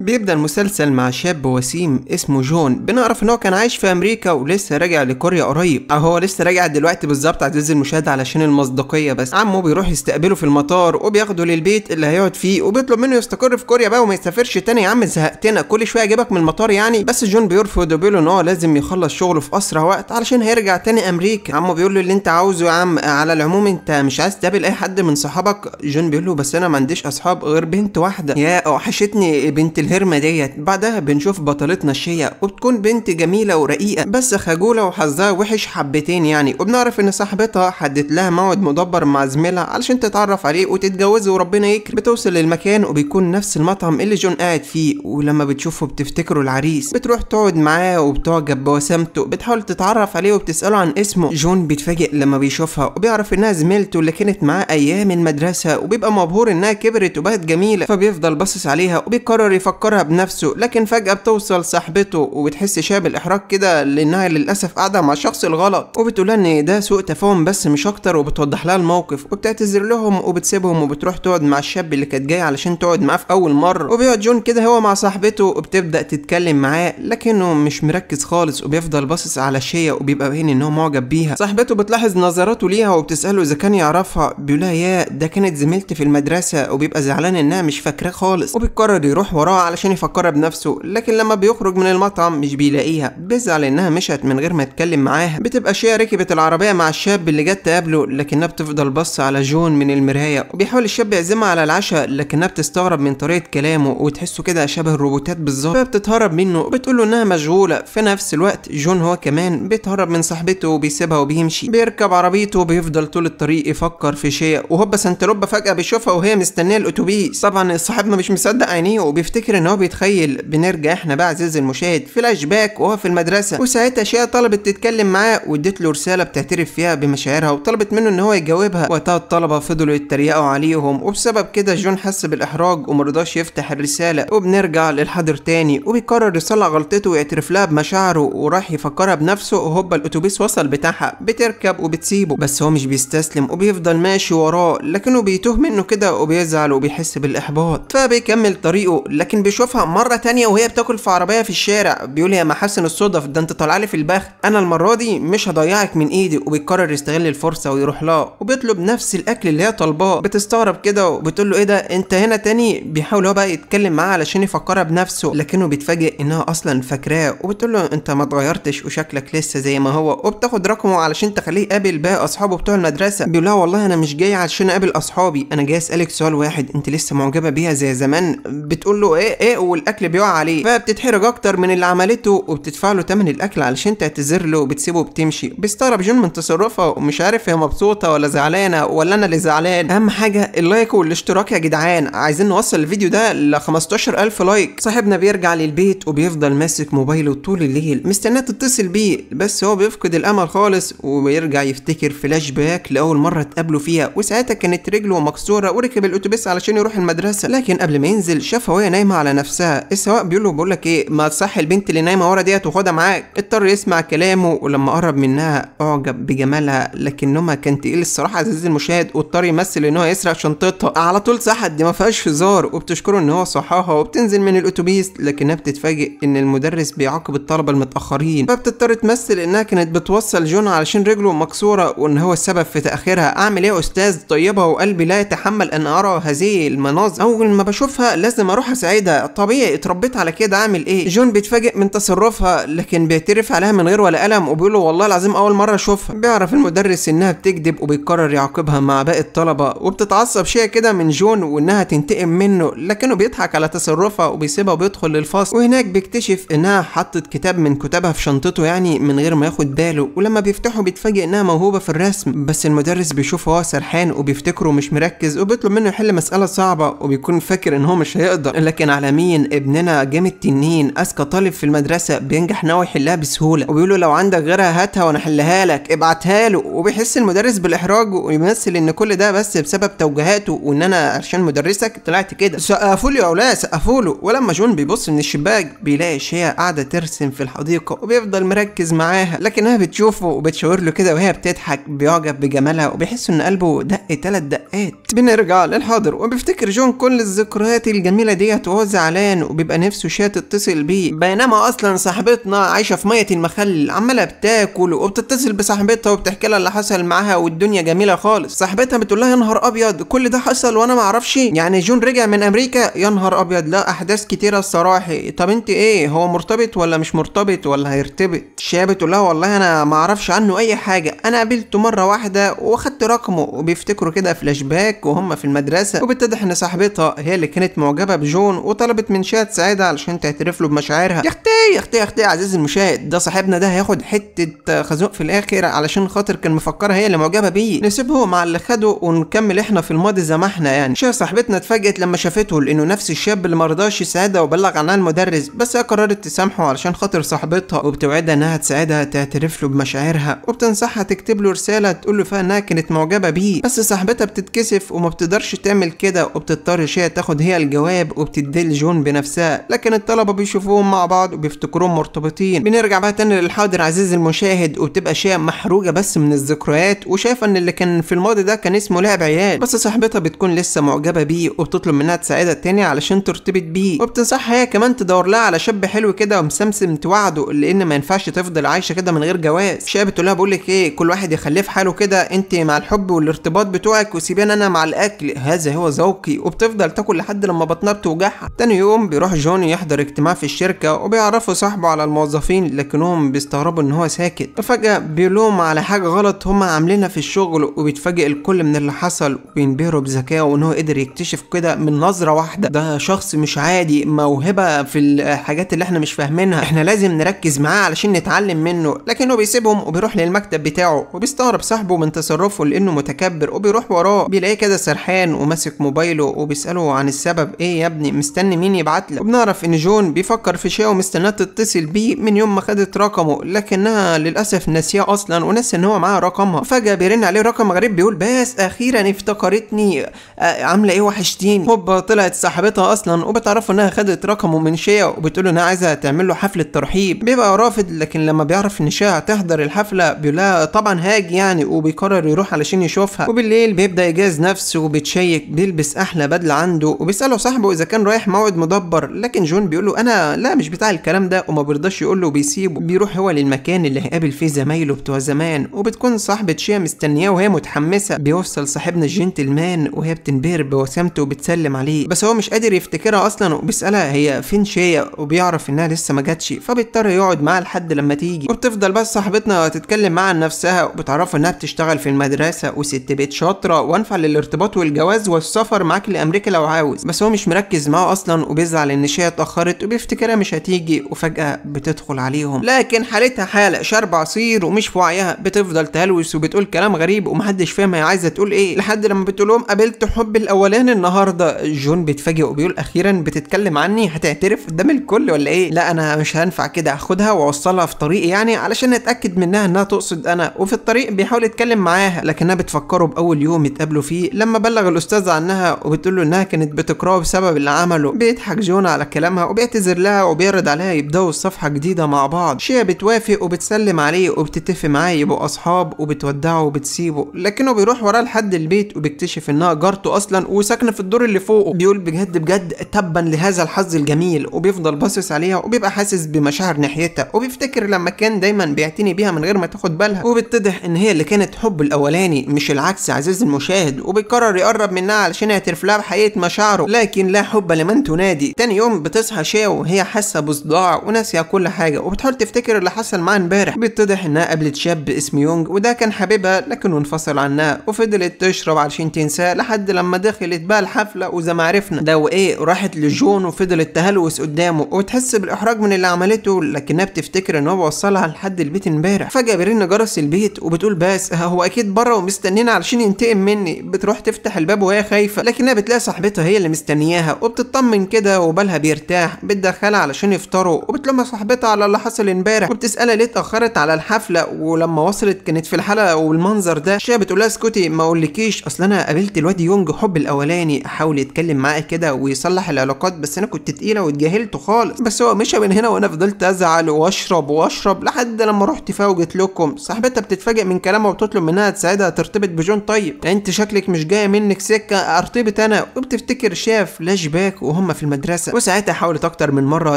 بيبدأ المسلسل مع شاب وسيم اسمه جون بنعرف ان هو كان عايش في امريكا ولسه راجع لكوريا قريب او هو لسه راجع دلوقتي بالظبط عزيزي المشاهد علشان المصداقيه بس عمه بيروح يستقبله في المطار وبياخده للبيت اللي هيقعد فيه وبيطلب منه يستقر في كوريا بقى وما يسافرش تاني يا عم زهقتنا كل شويه اجيبك من المطار يعني بس جون بيرفض وبيقول ان هو لازم يخلص شغله في اسرع وقت علشان هيرجع تاني امريكا عمه بيقول له اللي انت عاوزه يا عم على العموم انت مش عايز تقابل اي حد من صحابك جون بيقول له بس انا ما عنديش اصحاب غير بنت واحده يا وحشتني بنت الهرمة ديت بعدها بنشوف بطلتنا الشيا وبتكون بنت جميلة ورقيقة بس خجولة وحظها وحش حبتين يعني وبنعرف ان صاحبتها حدت لها موعد مدبر مع زميلها علشان تتعرف عليه وتتجوزه وربنا يكرم بتوصل للمكان وبيكون نفس المطعم اللي جون قاعد فيه ولما بتشوفه بتفتكره العريس بتروح تقعد معاه وبتعجب بوسامته بتحاول تتعرف عليه وبتسأله عن اسمه جون بيتفاجئ لما بيشوفها وبيعرف انها زميلته اللي كانت معاه ايام المدرسة وبيبقى مبهور انها كبرت وبقت جميلة فبيفضل باصص عليها وبيقرر يفكر بيفكرها بنفسه لكن فجأة بتوصل صاحبته وبتحس شوية بالإحراج كده لأنها للأسف قاعدة مع الشخص الغلط وبتقولها إن ده سوء تفاهم بس مش أكتر وبتوضح لها الموقف وبتعتذر لهم وبتسيبهم وبتروح تقعد مع الشاب اللي كانت جاية علشان تقعد معاه في أول مرة وبيقعد جون كده هو مع صاحبته وبتبدأ تتكلم معاه لكنه مش مركز خالص وبيفضل باصص على شيا وبيبقى باين إن هو معجب بيها صاحبته بتلاحظ نظراته ليها وبتسأله إذا كان يعرفها بيقولها يا ده كانت زميلتي في المدرسة وبيبقى زعلان إنها مش فاكراه خالص وبيقرر يروح وراها علشان يفكرها بنفسه لكن لما بيخرج من المطعم مش بيلاقيها بيزعل انها مشت من غير ما يتكلم معاها بتبقى شيا ركبت العربية مع الشاب اللي جت تقابله لكنها بتفضل بص على جون من المراية وبيحاول الشاب يعزمها على العشاء لكنها بتستغرب من طريقة كلامه وتحسه كده شبه الروبوتات بالظبط فبتتهرب منه وبتقول له انها مشغولة في نفس الوقت جون هو كمان بيتهرب من صاحبته وبيسيبها وبيمشي بيركب عربيته وبيفضل طول الطريق يفكر في شيا وهوبا سنتلوبا فجأة بيشوفها وهي مستنية الأتوبيس طبعا ما مش مصدق عينيه وبيفتكر الفكرة ان هو بيتخيل بنرجع احنا بقى عزيزي المشاهد فلاش باك وهو في المدرسة وساعتها شيا طلبت تتكلم معاه وادت له رسالة بتعترف فيها بمشاعرها وطلبت منه ان هو يجاوبها وقتها الطلبة فضلوا يتريقوا عليهم وبسبب كده جون حس بالاحراج ومرضاش يفتح الرسالة وبنرجع للحاضر تاني وبيقرر يصلح غلطته ويعترف لها بمشاعره وراح يفكرها بنفسه وهوبا الاتوبيس وصل بتاعها بتركب وبتسيبه بس هو مش بيستسلم وبيفضل ماشي وراه لكنه بيتوه منه كده وبيزعل وبيحس بالاحباط فبيكمل طريقه لكن بيشوفها مرة تانية وهي بتاكل في عربية في الشارع بيقول يا محسن الصدف ده انت طالع لي في البخت انا المرة دي مش هضيعك من ايدي وبيقرر يستغل الفرصة ويروح لها وبيطلب نفس الاكل اللي هي طالباه بتستغرب كده وبتقول له ايه ده انت هنا تاني بيحاول هو بقى يتكلم معاها علشان يفكرها بنفسه لكنه بيتفاجئ انها اصلا فاكراه وبتقول له انت ما اتغيرتش وشكلك لسه زي ما هو وبتاخد رقمه علشان تخليه يقابل باقي اصحابه بتوع المدرسة بيقول لها والله انا مش جاي علشان اقابل اصحابي انا جاي اسالك سؤال واحد انت لسه معجبة بيها زي زمان بتقول له إيه؟ ايه ايه والاكل بيقع عليه فبتتحرج اكتر من اللي عملته وبتدفع له تمن الاكل علشان تعتذر له وبتسيبه وبتمشي بيستغرب جون من تصرفها ومش عارف هي مبسوطه ولا زعلانه ولا انا اللي زعلان اهم حاجه اللايك والاشتراك يا جدعان عايزين نوصل الفيديو ده ل 15000 لايك صاحبنا بيرجع للبيت وبيفضل ماسك موبايله طول الليل مستناه تتصل بيه بس هو بيفقد الامل خالص وبيرجع يفتكر فلاش باك لاول مره اتقابلوا فيها وساعتها كانت رجله مكسوره وركب الاتوبيس علشان يروح المدرسه لكن قبل ما ينزل شافها وهي نايمه تلومها على نفسها السواق إيه بيقول له لك ايه ما تصحي البنت اللي نايمه ورا ديت وخدها معاك اضطر يسمع كلامه ولما قرب منها اعجب بجمالها لكن نومها كان تقيل الصراحه عزيزي المشاهد واضطر يمثل ان هو يسرق شنطتها على طول صحت دي ما فيهاش هزار وبتشكره ان هو صحاها وبتنزل من الاتوبيس لكنها بتتفاجئ ان المدرس بيعاقب الطلبه المتاخرين فبتضطر تمثل انها كانت بتوصل جون علشان رجله مكسوره وان هو السبب في تاخيرها اعمل ايه يا استاذ طيبه وقلبي لا يتحمل ان ارى هذه المناظر اول ما بشوفها لازم اروح اساعدها كده طبيعي اتربيت على كده اعمل ايه جون بيتفاجئ من تصرفها لكن بيعترف عليها من غير ولا قلم وبيقول له والله العظيم اول مره اشوفها بيعرف المدرس انها بتكذب وبيقرر يعاقبها مع باقي الطلبه وبتتعصب شويه كده من جون وانها تنتقم منه لكنه بيضحك على تصرفها وبيسيبها وبيدخل للفصل وهناك بيكتشف انها حطت كتاب من كتابها في شنطته يعني من غير ما ياخد باله ولما بيفتحه بيتفاجئ انها موهوبه في الرسم بس المدرس بيشوفه وهو سرحان وبيفتكره مش مركز وبيطلب منه يحل مساله صعبه وبيكون فاكر ان هو مش هيقدر لكن على مين ابننا جام التنين اذكى طالب في المدرسه بينجح ان يحلها بسهوله وبيقول له لو عندك غيرها هاتها وانا احلها لك ابعتها له وبيحس المدرس بالاحراج ويمثل ان كل ده بس بسبب توجيهاته وان انا عشان مدرسك طلعت كده سقفوا له يا اولاد سقفوا له ولما جون بيبص من الشباك بيلاقي شيا قاعده ترسم في الحديقه وبيفضل مركز معاها لكنها بتشوفه وبتشاور له كده وهي بتضحك بيعجب بجمالها وبيحس ان قلبه دق ثلاث دقات بنرجع للحاضر وبيفتكر جون كل الذكريات الجميله ديت وهو زعلان وبيبقى نفسه شيا تتصل بيه بينما اصلا صاحبتنا عايشه في ميه المخل عماله بتاكل وبتتصل بصاحبتها وبتحكي لها اللي حصل معاها والدنيا جميله خالص صاحبتها بتقول لها يا نهار ابيض كل ده حصل وانا ما اعرفش يعني جون رجع من امريكا يا نهار ابيض لا احداث كتيره الصراحه طب انت ايه هو مرتبط ولا مش مرتبط ولا هيرتبط شيا بتقول لها والله انا ما اعرفش عنه اي حاجه انا قابلته مره واحده واخدت رقمه وبيفتكروا كده فلاش باك وهم في المدرسه وبتضح ان صاحبتها هي اللي كانت معجبه بجون وطلبت من شاد تساعدها علشان تعترف له بمشاعرها يا اختي يا اختي يا اختي عزيزي المشاهد ده صاحبنا ده هياخد حتة خازوق في الآخر علشان خاطر كان مفكرة هي اللي معجبة بيه نسيبه مع اللي خده ونكمل احنا في الماضي زي ما احنا يعني شاد صاحبتنا اتفاجئت لما شافته لأنه نفس الشاب اللي مرضاش يساعدها وبلغ عنها المدرس بس هي قررت تسامحه علشان خاطر صاحبتها وبتوعدها انها تساعدها تعترف له بمشاعرها وبتنصحها تكتب له رسالة تقول له فيها انها كانت معجبة بيه بس صاحبتها بتتكسف وما بتقدرش تعمل كده وبتضطر شيء تاخد هي الجواب وبتدي زي جون بنفسها لكن الطلبة بيشوفوهم مع بعض وبيفتكروهم مرتبطين بنرجع بقى تاني للحاضر عزيز المشاهد وبتبقى أشياء محروجة بس من الذكريات وشايفة إن اللي كان في الماضي ده كان اسمه لعب عيال بس صاحبتها بتكون لسه معجبة بيه وبتطلب منها تساعدها تاني علشان ترتبط بيه وبتنصحها هي كمان تدور لها على شاب حلو كده ومسمسم توعده لأن ما ينفعش تفضل عايشة كده من غير جواز شاب بتقول لها بقول لك إيه كل واحد يخليه في حاله كده أنت مع الحب والارتباط بتوعك وسيبيني أنا مع الأكل هذا هو ذوقي وبتفضل تاكل لحد لما بطنها بتوجعها تاني يوم بيروح جون يحضر اجتماع في الشركة وبيعرفوا صاحبه على الموظفين لكنهم بيستغربوا ان هو ساكت وفجأة بيلوم على حاجة غلط هما عاملينها في الشغل وبيتفاجئ الكل من اللي حصل وبينبهروا بذكائه وان هو قدر يكتشف كده من نظرة واحدة ده شخص مش عادي موهبة في الحاجات اللي احنا مش فاهمينها احنا لازم نركز معاه علشان نتعلم منه لكنه بيسيبهم وبيروح للمكتب بتاعه وبيستغرب صاحبه من تصرفه لانه متكبر وبيروح وراه بيلاقيه كده سرحان وماسك موبايله وبيسأله عن السبب ايه يا ابني مستني مين يبعت له وبنعرف ان جون بيفكر في شيء ومستناه تتصل بيه من يوم ما خدت رقمه لكنها للاسف ناسياه اصلا وناس ان هو معاها رقمها فجاه بيرن عليه رقم غريب بيقول بس اخيرا افتكرتني عامله ايه وحشتيني هوبا طلعت صاحبتها اصلا وبتعرفوا انها خدت رقمه من شيا وبتقول انها عايزه تعمل له حفله ترحيب بيبقى رافض لكن لما بيعرف ان شيا هتحضر الحفله بيقول لها طبعا هاجي يعني وبيقرر يروح علشان يشوفها وبالليل بيبدا يجهز نفسه وبيتشيك بيلبس احلى بدله عنده وبيساله صاحبه اذا كان رايح رايح موعد مدبر لكن جون بيقول له انا لا مش بتاع الكلام ده وما بيرضاش يقول له بيسيبه بيروح هو للمكان اللي هيقابل فيه زمايله بتوع زمان وبتكون صاحبة شيا مستنياه وهي متحمسة بيوصل صاحبنا الجنتلمان وهي بتنبهر بوسامته وبتسلم عليه بس هو مش قادر يفتكرها اصلا وبيسالها هي فين شيا وبيعرف انها لسه ما جاتش فبيضطر يقعد معاها لحد لما تيجي وبتفضل بس صاحبتنا تتكلم معاها عن نفسها وبتعرفه انها بتشتغل في المدرسة وست بيت شاطرة وانفع للارتباط والجواز والسفر معاك لامريكا لو عاوز بس هو مش مركز معاه اصلا وبيزعل ان شيء اتاخرت وبيفتكرها مش هتيجي وفجاه بتدخل عليهم لكن حالتها حاله شرب عصير ومش في وعيها بتفضل تهلوس وبتقول كلام غريب ومحدش فاهم هي عايزه تقول ايه لحد لما بتقول لهم قابلت حب الاولاني النهارده جون بيتفاجئ وبيقول اخيرا بتتكلم عني هتعترف قدام الكل ولا ايه لا انا مش هنفع كده هاخدها واوصلها في طريقي يعني علشان اتاكد منها انها تقصد انا وفي الطريق بيحاول يتكلم معاها لكنها بتفكره باول يوم اتقابلوا فيه لما بلغ الاستاذ عنها وبتقول له انها كانت بتكرهه بسبب اللي عمله له بيضحك جون على كلامها وبيعتذر لها وبيعرض عليها يبداوا صفحة جديدة مع بعض شيا بتوافق وبتسلم عليه وبتتفق معاه يبقوا أصحاب وبتودعه وبتسيبه لكنه بيروح وراه لحد البيت وبيكتشف إنها جارته أصلا وساكنة في الدور اللي فوقه بيقول بجد بجد تبا لهذا الحظ الجميل وبيفضل باصص عليها وبيبقى حاسس بمشاعر ناحيتها وبيفتكر لما كان دايما بيعتني بيها من غير ما تاخد بالها وبيتضح إن هي اللي كانت حب الأولاني مش العكس عزيزي المشاهد وبيقرر يقرب منها علشان يعترف لها بحقيقة مشاعره لكن لا حب لما كمان تنادي تاني يوم بتصحى شيا وهي حاسه بصداع وناسيه كل حاجه وبتحاول تفتكر اللي حصل معاها امبارح بيتضح انها قابلت شاب اسمه يونج وده كان حبيبها لكنه انفصل عنها وفضلت تشرب علشان تنساه لحد لما دخلت بقى الحفله وزي ما عرفنا ده وايه راحت لجون وفضلت تهلوس قدامه وتحس بالاحراج من اللي عملته لكنها بتفتكر ان هو وصلها لحد البيت امبارح فجاه بيرن جرس البيت وبتقول بس أه، هو اكيد بره ومستنينا علشان ينتقم مني بتروح تفتح الباب وهي خايفه لكنها بتلاقي صاحبتها هي اللي مستنياها وبتطمن بتطمن من كده وبالها بيرتاح بتدخلها علشان يفطروا وبتلم صاحبتها على اللي حصل امبارح وبتسالها ليه اتاخرت على الحفله ولما وصلت كانت في الحلقه والمنظر ده شيا بتقول لها اسكتي ما اقولكيش اصل انا قابلت الواد يونج حب الاولاني حاول يتكلم معاه كده ويصلح العلاقات بس انا كنت تقيله واتجاهلته خالص بس هو مشى من هنا وانا فضلت ازعل واشرب واشرب لحد لما رحت فوجت لكم صاحبتها بتتفاجئ من كلامها وبتطلب منها تساعدها ترتبط بجون طيب انت شكلك مش جايه منك سكه ارتبط انا وبتفتكر شاف فلاش باك وهم في المدرسة وساعتها حاولت أكتر من مرة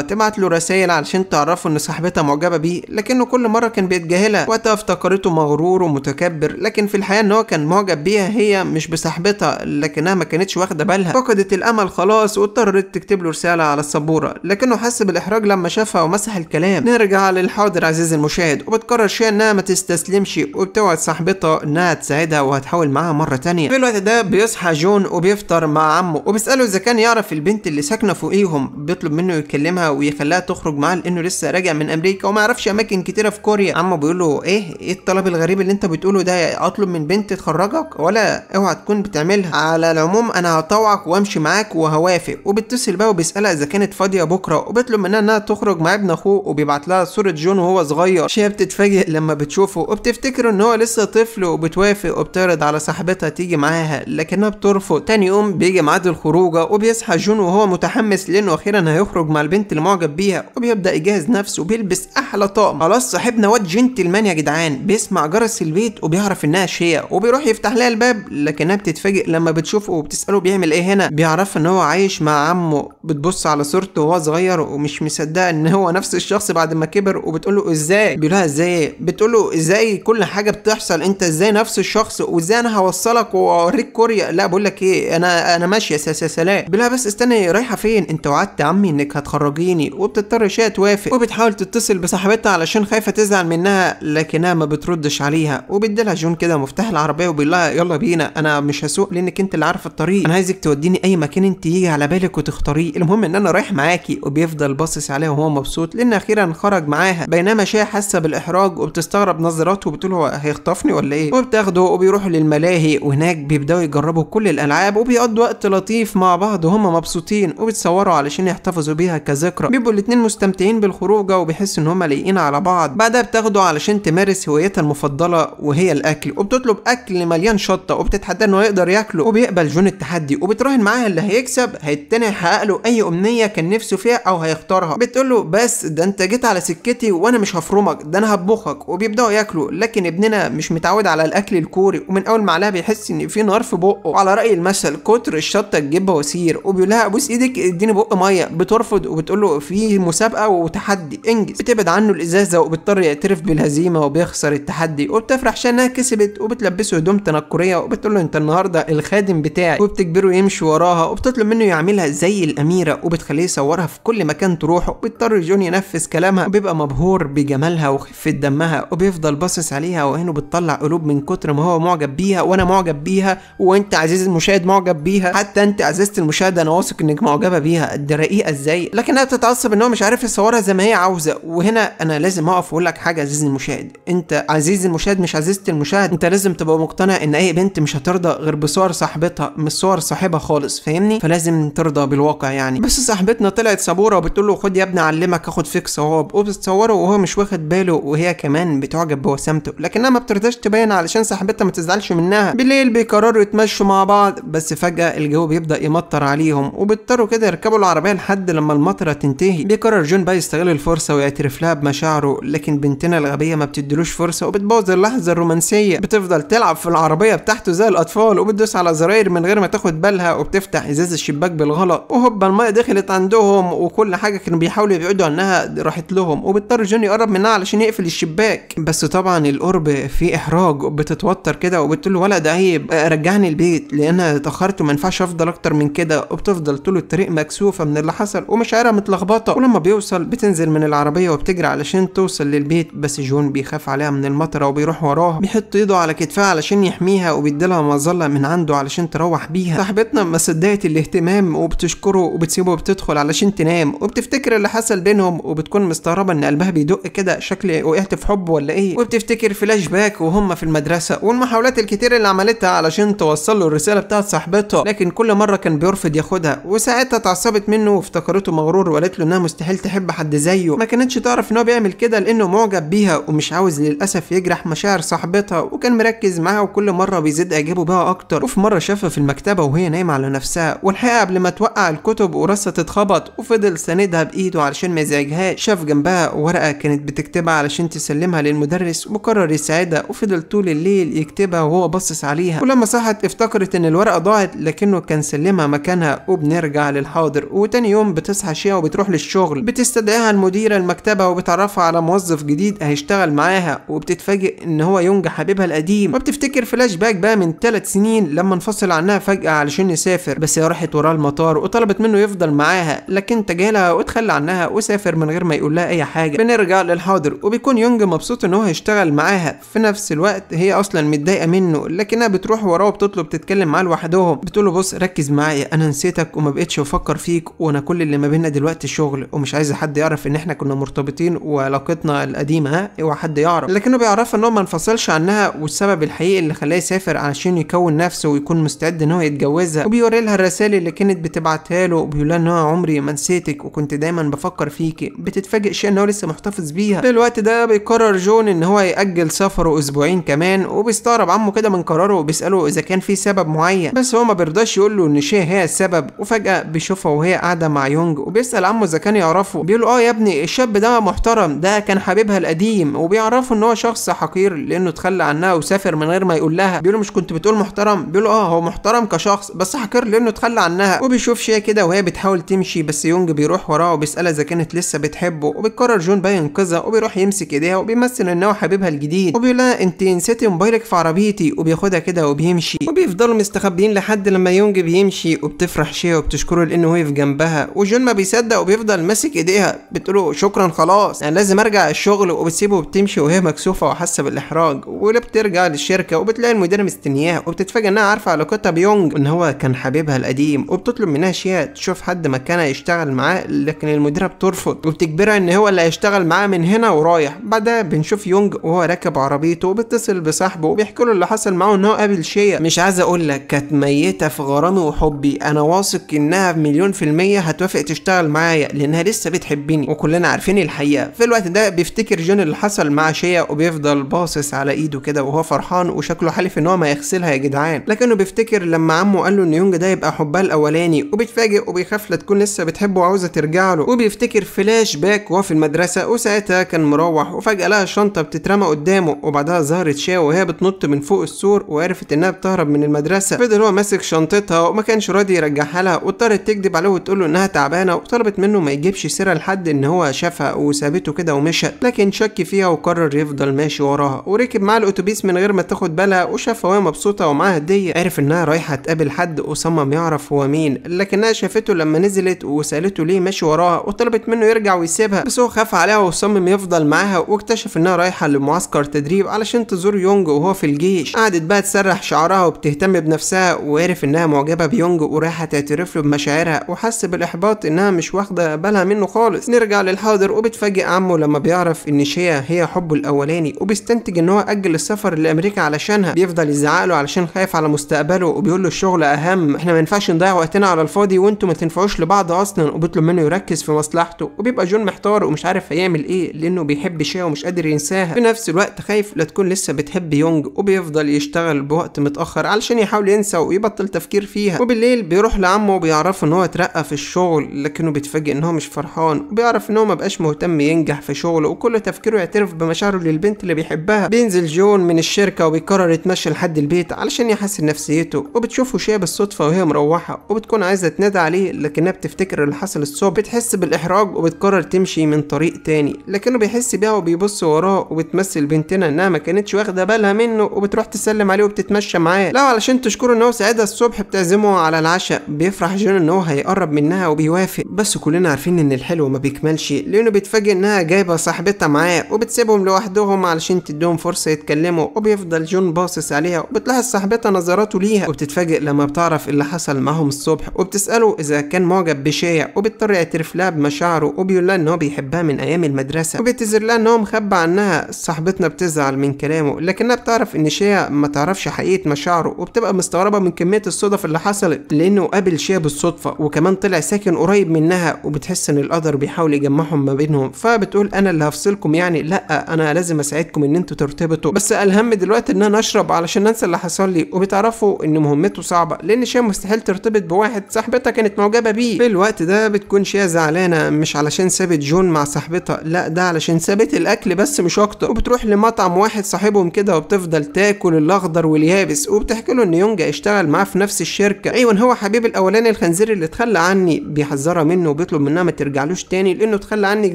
تبعت له رسائل علشان تعرفه إن صاحبتها معجبة بيه لكنه كل مرة كان بيتجاهلها وقتها افتكرته مغرور ومتكبر لكن في الحقيقة إن هو كان معجب بيها هي مش بصاحبتها لكنها ما كانتش واخدة بالها فقدت الأمل خلاص واضطرت تكتب له رسالة على السبورة لكنه حس بالإحراج لما شافها ومسح الكلام نرجع للحاضر عزيزي المشاهد وبتقرر شيء إنها ما تستسلمش وبتوعد صاحبتها إنها تساعدها وهتحاول معاها مرة تانية في الوقت ده بيصحى جون وبيفطر مع عمه وبيسأله إذا كان يعرف البنت اللي ساكنه فوقيهم بيطلب منه يكلمها ويخليها تخرج معاه لانه لسه راجع من امريكا وما يعرفش اماكن كتيره في كوريا عمه بيقول له ايه ايه الطلب الغريب اللي انت بتقوله ده اطلب من بنت تخرجك ولا اوعى تكون بتعملها على العموم انا هطوعك وامشي معاك وهوافق وبيتصل بقى وبيسالها اذا كانت فاضيه بكره وبيطلب منها انها تخرج مع ابن اخوه وبيبعت لها صوره جون وهو صغير شيء بتتفاجئ لما بتشوفه وبتفتكر ان هو لسه طفل وبتوافق وبتعرض على صاحبتها تيجي معاها لكنها بترفض تاني يوم بيجي ميعاد الخروجه وبيصحى جون وهو وهو متحمس لانه اخيرا هيخرج مع البنت اللي معجب بيها وبيبدا يجهز نفسه وبيلبس احلى طقم خلاص صاحبنا واد جنتلمان يا جدعان بيسمع جرس البيت وبيعرف انها شيا وبيروح يفتح لها الباب لكنها بتتفاجئ لما بتشوفه وبتساله بيعمل ايه هنا بيعرف ان هو عايش مع عمه بتبص على صورته وهو صغير ومش مصدقه ان هو نفس الشخص بعد ما كبر وبتقول له ازاي بيقول لها ازاي بتقول له ازاي كل حاجه بتحصل انت ازاي نفس الشخص وازاي انا هوصلك واوريك كوريا لا بقول لك ايه انا انا ماشيه سلام بيقول لها بس استنى امي رايحه فين انت وعدت عمي انك هتخرجيني وبتضطر شيء توافق وبتحاول تتصل بصاحبتها علشان خايفه تزعل منها لكنها ما بتردش عليها وبيديلها جون كده مفتاح العربيه وبيقول لها يلا بينا انا مش هسوق لانك انت اللي عارفه الطريق انا عايزك توديني اي مكان انت يجي على بالك وتختاريه المهم ان انا رايح معاكي وبيفضل باصص عليها وهو مبسوط لان اخيرا خرج معاها بينما شاي حاسه بالاحراج وبتستغرب نظراته وبتقول هو هيخطفني ولا ايه وبتاخده وبيروحوا للملاهي وهناك بيبداوا يجربوا كل الالعاب وبيقضوا وقت لطيف مع بعض وهم مبسوطين الروتين وبتصوروا علشان يحتفظوا بيها كذكرى بيبقوا الاتنين مستمتعين بالخروجه وبيحسوا ان هما لايقين على بعض بعدها بتاخده علشان تمارس هوايتها المفضله وهي الاكل وبتطلب اكل مليان شطه وبتتحدى انه يقدر ياكله وبيقبل جون التحدي وبتراهن معاها اللي هيكسب هيتني يحقق له اي امنيه كان نفسه فيها او هيختارها بتقول له بس ده انت جيت على سكتي وانا مش هفرمك ده انا هطبخك وبيبداوا ياكلوا لكن ابننا مش متعود على الاكل الكوري ومن اول معلقه بيحس ان في نار في بقه وعلى راي المثل كتر الشطه تجيب بواسير وبيقول لها ابو بوس ايدك اديني بق ميه بترفض وبتقول له في مسابقه وتحدي انجز بتبعد عنه الازازه وبيضطر يعترف بالهزيمه وبيخسر التحدي وبتفرح عشانها كسبت وبتلبسه هدوم تنكريه وبتقول له انت النهارده الخادم بتاعي وبتجبره يمشي وراها وبتطلب منه يعملها زي الاميره وبتخليه يصورها في كل مكان تروحه وبيضطر جون ينفذ كلامها وبيبقى مبهور بجمالها وخفه دمها وبيفضل باصص عليها وعينه بتطلع قلوب من كتر ما هو معجب بيها وانا معجب بيها وانت عزيزي المشاهد معجب بيها حتى انت عزيزتي المشاهد انا واثق انك معجبه بيها قد رقيقه ازاي لكنها بتتعصب ان هو مش عارف يصورها زي ما هي عاوزه وهنا انا لازم اقف واقول لك حاجه عزيزي المشاهد انت عزيزي المشاهد مش عزيزه المشاهد انت لازم تبقى مقتنع ان اي بنت مش هترضى غير بصور صاحبتها مش صور صاحبها خالص فاهمني فلازم ترضى بالواقع يعني بس صاحبتنا طلعت صبوره وبتقول له خد يا ابني اعلمك اخد فيك صواب وبتصوره وهو مش واخد باله وهي كمان بتعجب بوسامته لكنها ما بترضاش تبين علشان صاحبتها ما تزعلش منها بالليل بيقرروا يتمشوا مع بعض بس فجاه الجو بيبدا يمطر عليهم وبت ويضطروا كده يركبوا العربية لحد لما المطرة تنتهي بيقرر جون بقى يستغل الفرصة ويعترف لها بمشاعره لكن بنتنا الغبية ما بتدلوش فرصة وبتبوظ اللحظة الرومانسية بتفضل تلعب في العربية بتاعته زي الأطفال وبتدوس على زراير من غير ما تاخد بالها وبتفتح إزاز الشباك بالغلط وهوبا المية دخلت عندهم وكل حاجة كانوا بيحاولوا يبعدوا عنها راحت لهم وبيضطر جون يقرب منها علشان يقفل الشباك بس طبعا القرب فيه إحراج بتتوتر كده وبتقول له ولا ده عيب رجعني البيت لأن اتأخرت وما ينفعش أفضل أكتر من كده وبتفضل له الطريق مكسوفه من اللي حصل ومشاعرها متلخبطه ولما بيوصل بتنزل من العربيه وبتجري علشان توصل للبيت بس جون بيخاف عليها من المطره وبيروح وراها بيحط ايده على كتفها علشان يحميها وبيديلها مظله من عنده علشان تروح بيها صاحبتنا ما صدقت الاهتمام وبتشكره وبتسيبه وبتدخل علشان تنام وبتفتكر اللي حصل بينهم وبتكون مستغربه ان قلبها بيدق كده شكل وقعت في حب ولا ايه وبتفتكر فلاش باك وهم في المدرسه والمحاولات الكتير اللي عملتها علشان توصل له الرساله بتاعت صاحبتها لكن كل مره كان بيرفض ياخدها وساعتها اتعصبت منه وافتكرته مغرور وقالت له انها مستحيل تحب حد زيه ما كانتش تعرف ان هو بيعمل كده لانه معجب بيها ومش عاوز للاسف يجرح مشاعر صاحبتها وكان مركز معاها وكل مره بيزيد اعجابه بيها اكتر وفي مره شافها في المكتبه وهي نايمه على نفسها والحقيقه قبل ما توقع الكتب ورصة تتخبط وفضل ساندها بايده علشان ما يزعجهاش شاف جنبها ورقه كانت بتكتبها علشان تسلمها للمدرس وقرر يساعدها وفضل طول الليل يكتبها وهو باصص عليها ولما صحت افتكرت ان الورقه ضاعت لكنه كان سلمها مكانها وبنرجع بترجع للحاضر وتاني يوم بتصحى شيا وبتروح للشغل بتستدعيها المديرة المكتبة وبتعرفها على موظف جديد هيشتغل معاها وبتتفاجئ ان هو يونج حبيبها القديم وبتفتكر فلاش باك بقى من 3 سنين لما انفصل عنها فجأة علشان يسافر بس هي راحت وراه المطار وطلبت منه يفضل معاها لكن تجاهلها وتخلى عنها وسافر من غير ما يقول لها اي حاجة بنرجع للحاضر وبيكون يونج مبسوط ان هو هيشتغل معاها في نفس الوقت هي اصلا متضايقة منه لكنها بتروح وراه وبتطلب تتكلم معاه لوحدهم بتقول له بص ركز معايا انا نسيتك وما بقتش بفكر فيك وانا كل اللي ما بينا دلوقتي الشغل ومش عايز حد يعرف ان احنا كنا مرتبطين وعلاقتنا القديمه ها اوعى حد يعرف لكنه بيعرفها ان هو ما انفصلش عنها والسبب الحقيقي اللي خلاه يسافر عشان يكون نفسه ويكون مستعد ان هو يتجوزها وبيوري لها الرسائل اللي كانت بتبعتها له وبيقول لها ان هو عمري ما نسيتك وكنت دايما بفكر فيكي بتتفاجئ شيء ان هو لسه محتفظ بيها في الوقت ده بيقرر جون ان هو ياجل سفره اسبوعين كمان وبيستغرب عمه كده من قراره وبيساله اذا كان في سبب معين بس هو ما بيرضاش يقول له ان شيء هي السبب وفجأة فجأة بيشوفها وهي قاعدة مع يونج وبيسأل عمه إذا كان يعرفه بيقول اه يا ابني الشاب ده محترم ده كان حبيبها القديم وبيعرفه إن هو شخص حقير لأنه اتخلى عنها وسافر من غير ما يقول لها بيقول مش كنت بتقول محترم بيقول اه هو محترم كشخص بس حقير لأنه اتخلى عنها وبيشوف شيء كده وهي بتحاول تمشي بس يونج بيروح وراها وبيسألها إذا كانت لسه بتحبه وبتقرر جون بقى ينقذها وبيروح يمسك إيديها وبيمثل إن هو حبيبها الجديد وبيقول لها أنت نسيتي موبايلك في عربيتي وبياخدها كده وبيمشي وبيفضلوا مستخبيين لحد لما يونج بيمشي وبتفرح شيء وبتشكره لانه واقف جنبها وجون ما بيصدق وبيفضل ماسك ايديها بتقوله شكرا خلاص يعني لازم ارجع الشغل وبتسيبه وبتمشي وهي مكسوفه وحاسه بالاحراج ولا بترجع للشركه وبتلاقي المديره مستنياها وبتتفاجئ انها عارفه علاقتها بيونج ان هو كان حبيبها القديم وبتطلب منها شيء تشوف حد مكانها يشتغل معاه لكن المديره بترفض وبتجبرها ان هو اللي هيشتغل معاه من هنا ورايح بعدها بنشوف يونج وهو راكب عربيته وبيتصل بصاحبه وبيحكي له اللي حصل معاه ان هو قابل شيء مش عايز اقول لك كانت ميته في غرامي وحبي انا واثق انها مليون في المية هتوافق تشتغل معايا لانها لسه بتحبني وكلنا عارفين الحقيقة في الوقت ده بيفتكر جون اللي حصل مع شيا وبيفضل باصص على ايده كده وهو فرحان وشكله حالف ان هو ما يغسلها يا جدعان لكنه بيفتكر لما عمه قال له ان يونج ده يبقى حبها الاولاني وبيتفاجئ وبيخاف لا تكون لسه بتحبه وعاوزة ترجع له وبيفتكر فلاش باك وهو في المدرسة وساعتها كان مروح وفجأة لقى الشنطة بتترمى قدامه وبعدها ظهرت شيا وهي بتنط من فوق السور وعرفت انها بتهرب من المدرسة فضل هو ماسك شنطتها وما كانش راضي يرجعها لها واضطرت تكذب عليه وتقول له انها تعبانه وطلبت منه ما يجيبش سيره لحد ان هو شافها وسابته كده ومشت لكن شك فيها وقرر يفضل ماشي وراها وركب معاها الاتوبيس من غير ما تاخد بالها وشافها وهي مبسوطه ومعاها هديه عرف انها رايحه تقابل حد وصمم يعرف هو مين لكنها شافته لما نزلت وسالته ليه ماشي وراها وطلبت منه يرجع ويسيبها بس هو خاف عليها وصمم يفضل معاها واكتشف انها رايحه لمعسكر تدريب علشان تزور يونج وهو في الجيش قعدت بقى تسرح شعرها وبتهتم بنفسها وعرف انها معجبه بيونج ورايحه تعترف له بمشاعرها وحس بالإحباط إنها مش واخدة بالها منه خالص نرجع للحاضر وبتفاجئ عمه لما بيعرف إن شيا هي حبه الأولاني وبيستنتج إن هو أجل السفر لأمريكا علشانها بيفضل يزعق له علشان خايف على مستقبله وبيقول له الشغل أهم إحنا ما ينفعش نضيع وقتنا على الفاضي وأنتوا ما تنفعوش لبعض أصلا وبيطلب منه يركز في مصلحته وبيبقى جون محتار ومش عارف هيعمل إيه لأنه بيحب شيا ومش قادر ينساها في نفس الوقت خايف لا تكون لسه بتحب يونج وبيفضل يشتغل بوقت متأخر علشان يحاول ينسى ويبطل تفكير فيها وبالليل بيروح لعمه بيعرفوا ان هو اترقى في الشغل لكنه بيتفاجئ ان هو مش فرحان وبيعرف ان هو مبقاش مهتم ينجح في شغله وكل تفكيره يعترف بمشاعره للبنت اللي بيحبها بينزل جون من الشركه وبيقرر يتمشى لحد البيت علشان يحسن نفسيته وبتشوفه شيء بالصدفه وهي مروحه وبتكون عايزه تنادى عليه لكنها بتفتكر اللي حصل الصبح بتحس بالاحراج وبتقرر تمشي من طريق تاني لكنه بيحس بيها وبيبص وراه وبتمثل بنتنا انها ما كانتش واخده بالها منه وبتروح تسلم عليه وبتتمشى معاه لو علشان تشكره ان هو ساعدها الصبح بتعزمه على العشاء بيفرح جون ان هو هيقرب منها وبيوافق بس كلنا عارفين ان الحلو ما بيكملش لانه بيتفاجئ انها جايبه صاحبتها معاه وبتسيبهم لوحدهم علشان تديهم فرصه يتكلموا وبيفضل جون باصص عليها وبتلاحظ صاحبتها نظراته ليها وبتتفاجئ لما بتعرف اللي حصل معاهم الصبح وبتساله اذا كان معجب بشيع وبيضطر يعترف لها بمشاعره وبيقول لها ان هو بيحبها من ايام المدرسه وبيعتذر لها ان هو مخبى عنها صاحبتنا بتزعل من كلامه لكنها بتعرف ان شيع ما تعرفش حقيقه مشاعره وبتبقى مستغربه من كميه الصدف اللي حصلت لانه قابل شيع بالصدفة وكمان طلع ساكن قريب منها وبتحس ان القدر بيحاول يجمعهم ما بينهم فبتقول انا اللي هفصلكم يعني لا انا لازم اساعدكم ان انتوا ترتبطوا بس الهم دلوقتي ان انا اشرب علشان انسى اللي حصل لي وبتعرفوا ان مهمته صعبة لان شيا مستحيل ترتبط بواحد صاحبتها كانت معجبة بيه في الوقت ده بتكون شيا زعلانة مش علشان سابت جون مع صاحبتها لا ده علشان سابت الاكل بس مش اكتر وبتروح لمطعم واحد صاحبهم كده وبتفضل تاكل الاخضر واليابس وبتحكي له ان يونجا اشتغل معاه في نفس الشركة ايوه هو حبيب الاولاني الخنزير اللي اتخلى عني بيحذرها منه وبيطلب منها ما ترجعلوش تاني لانه اتخلى عنك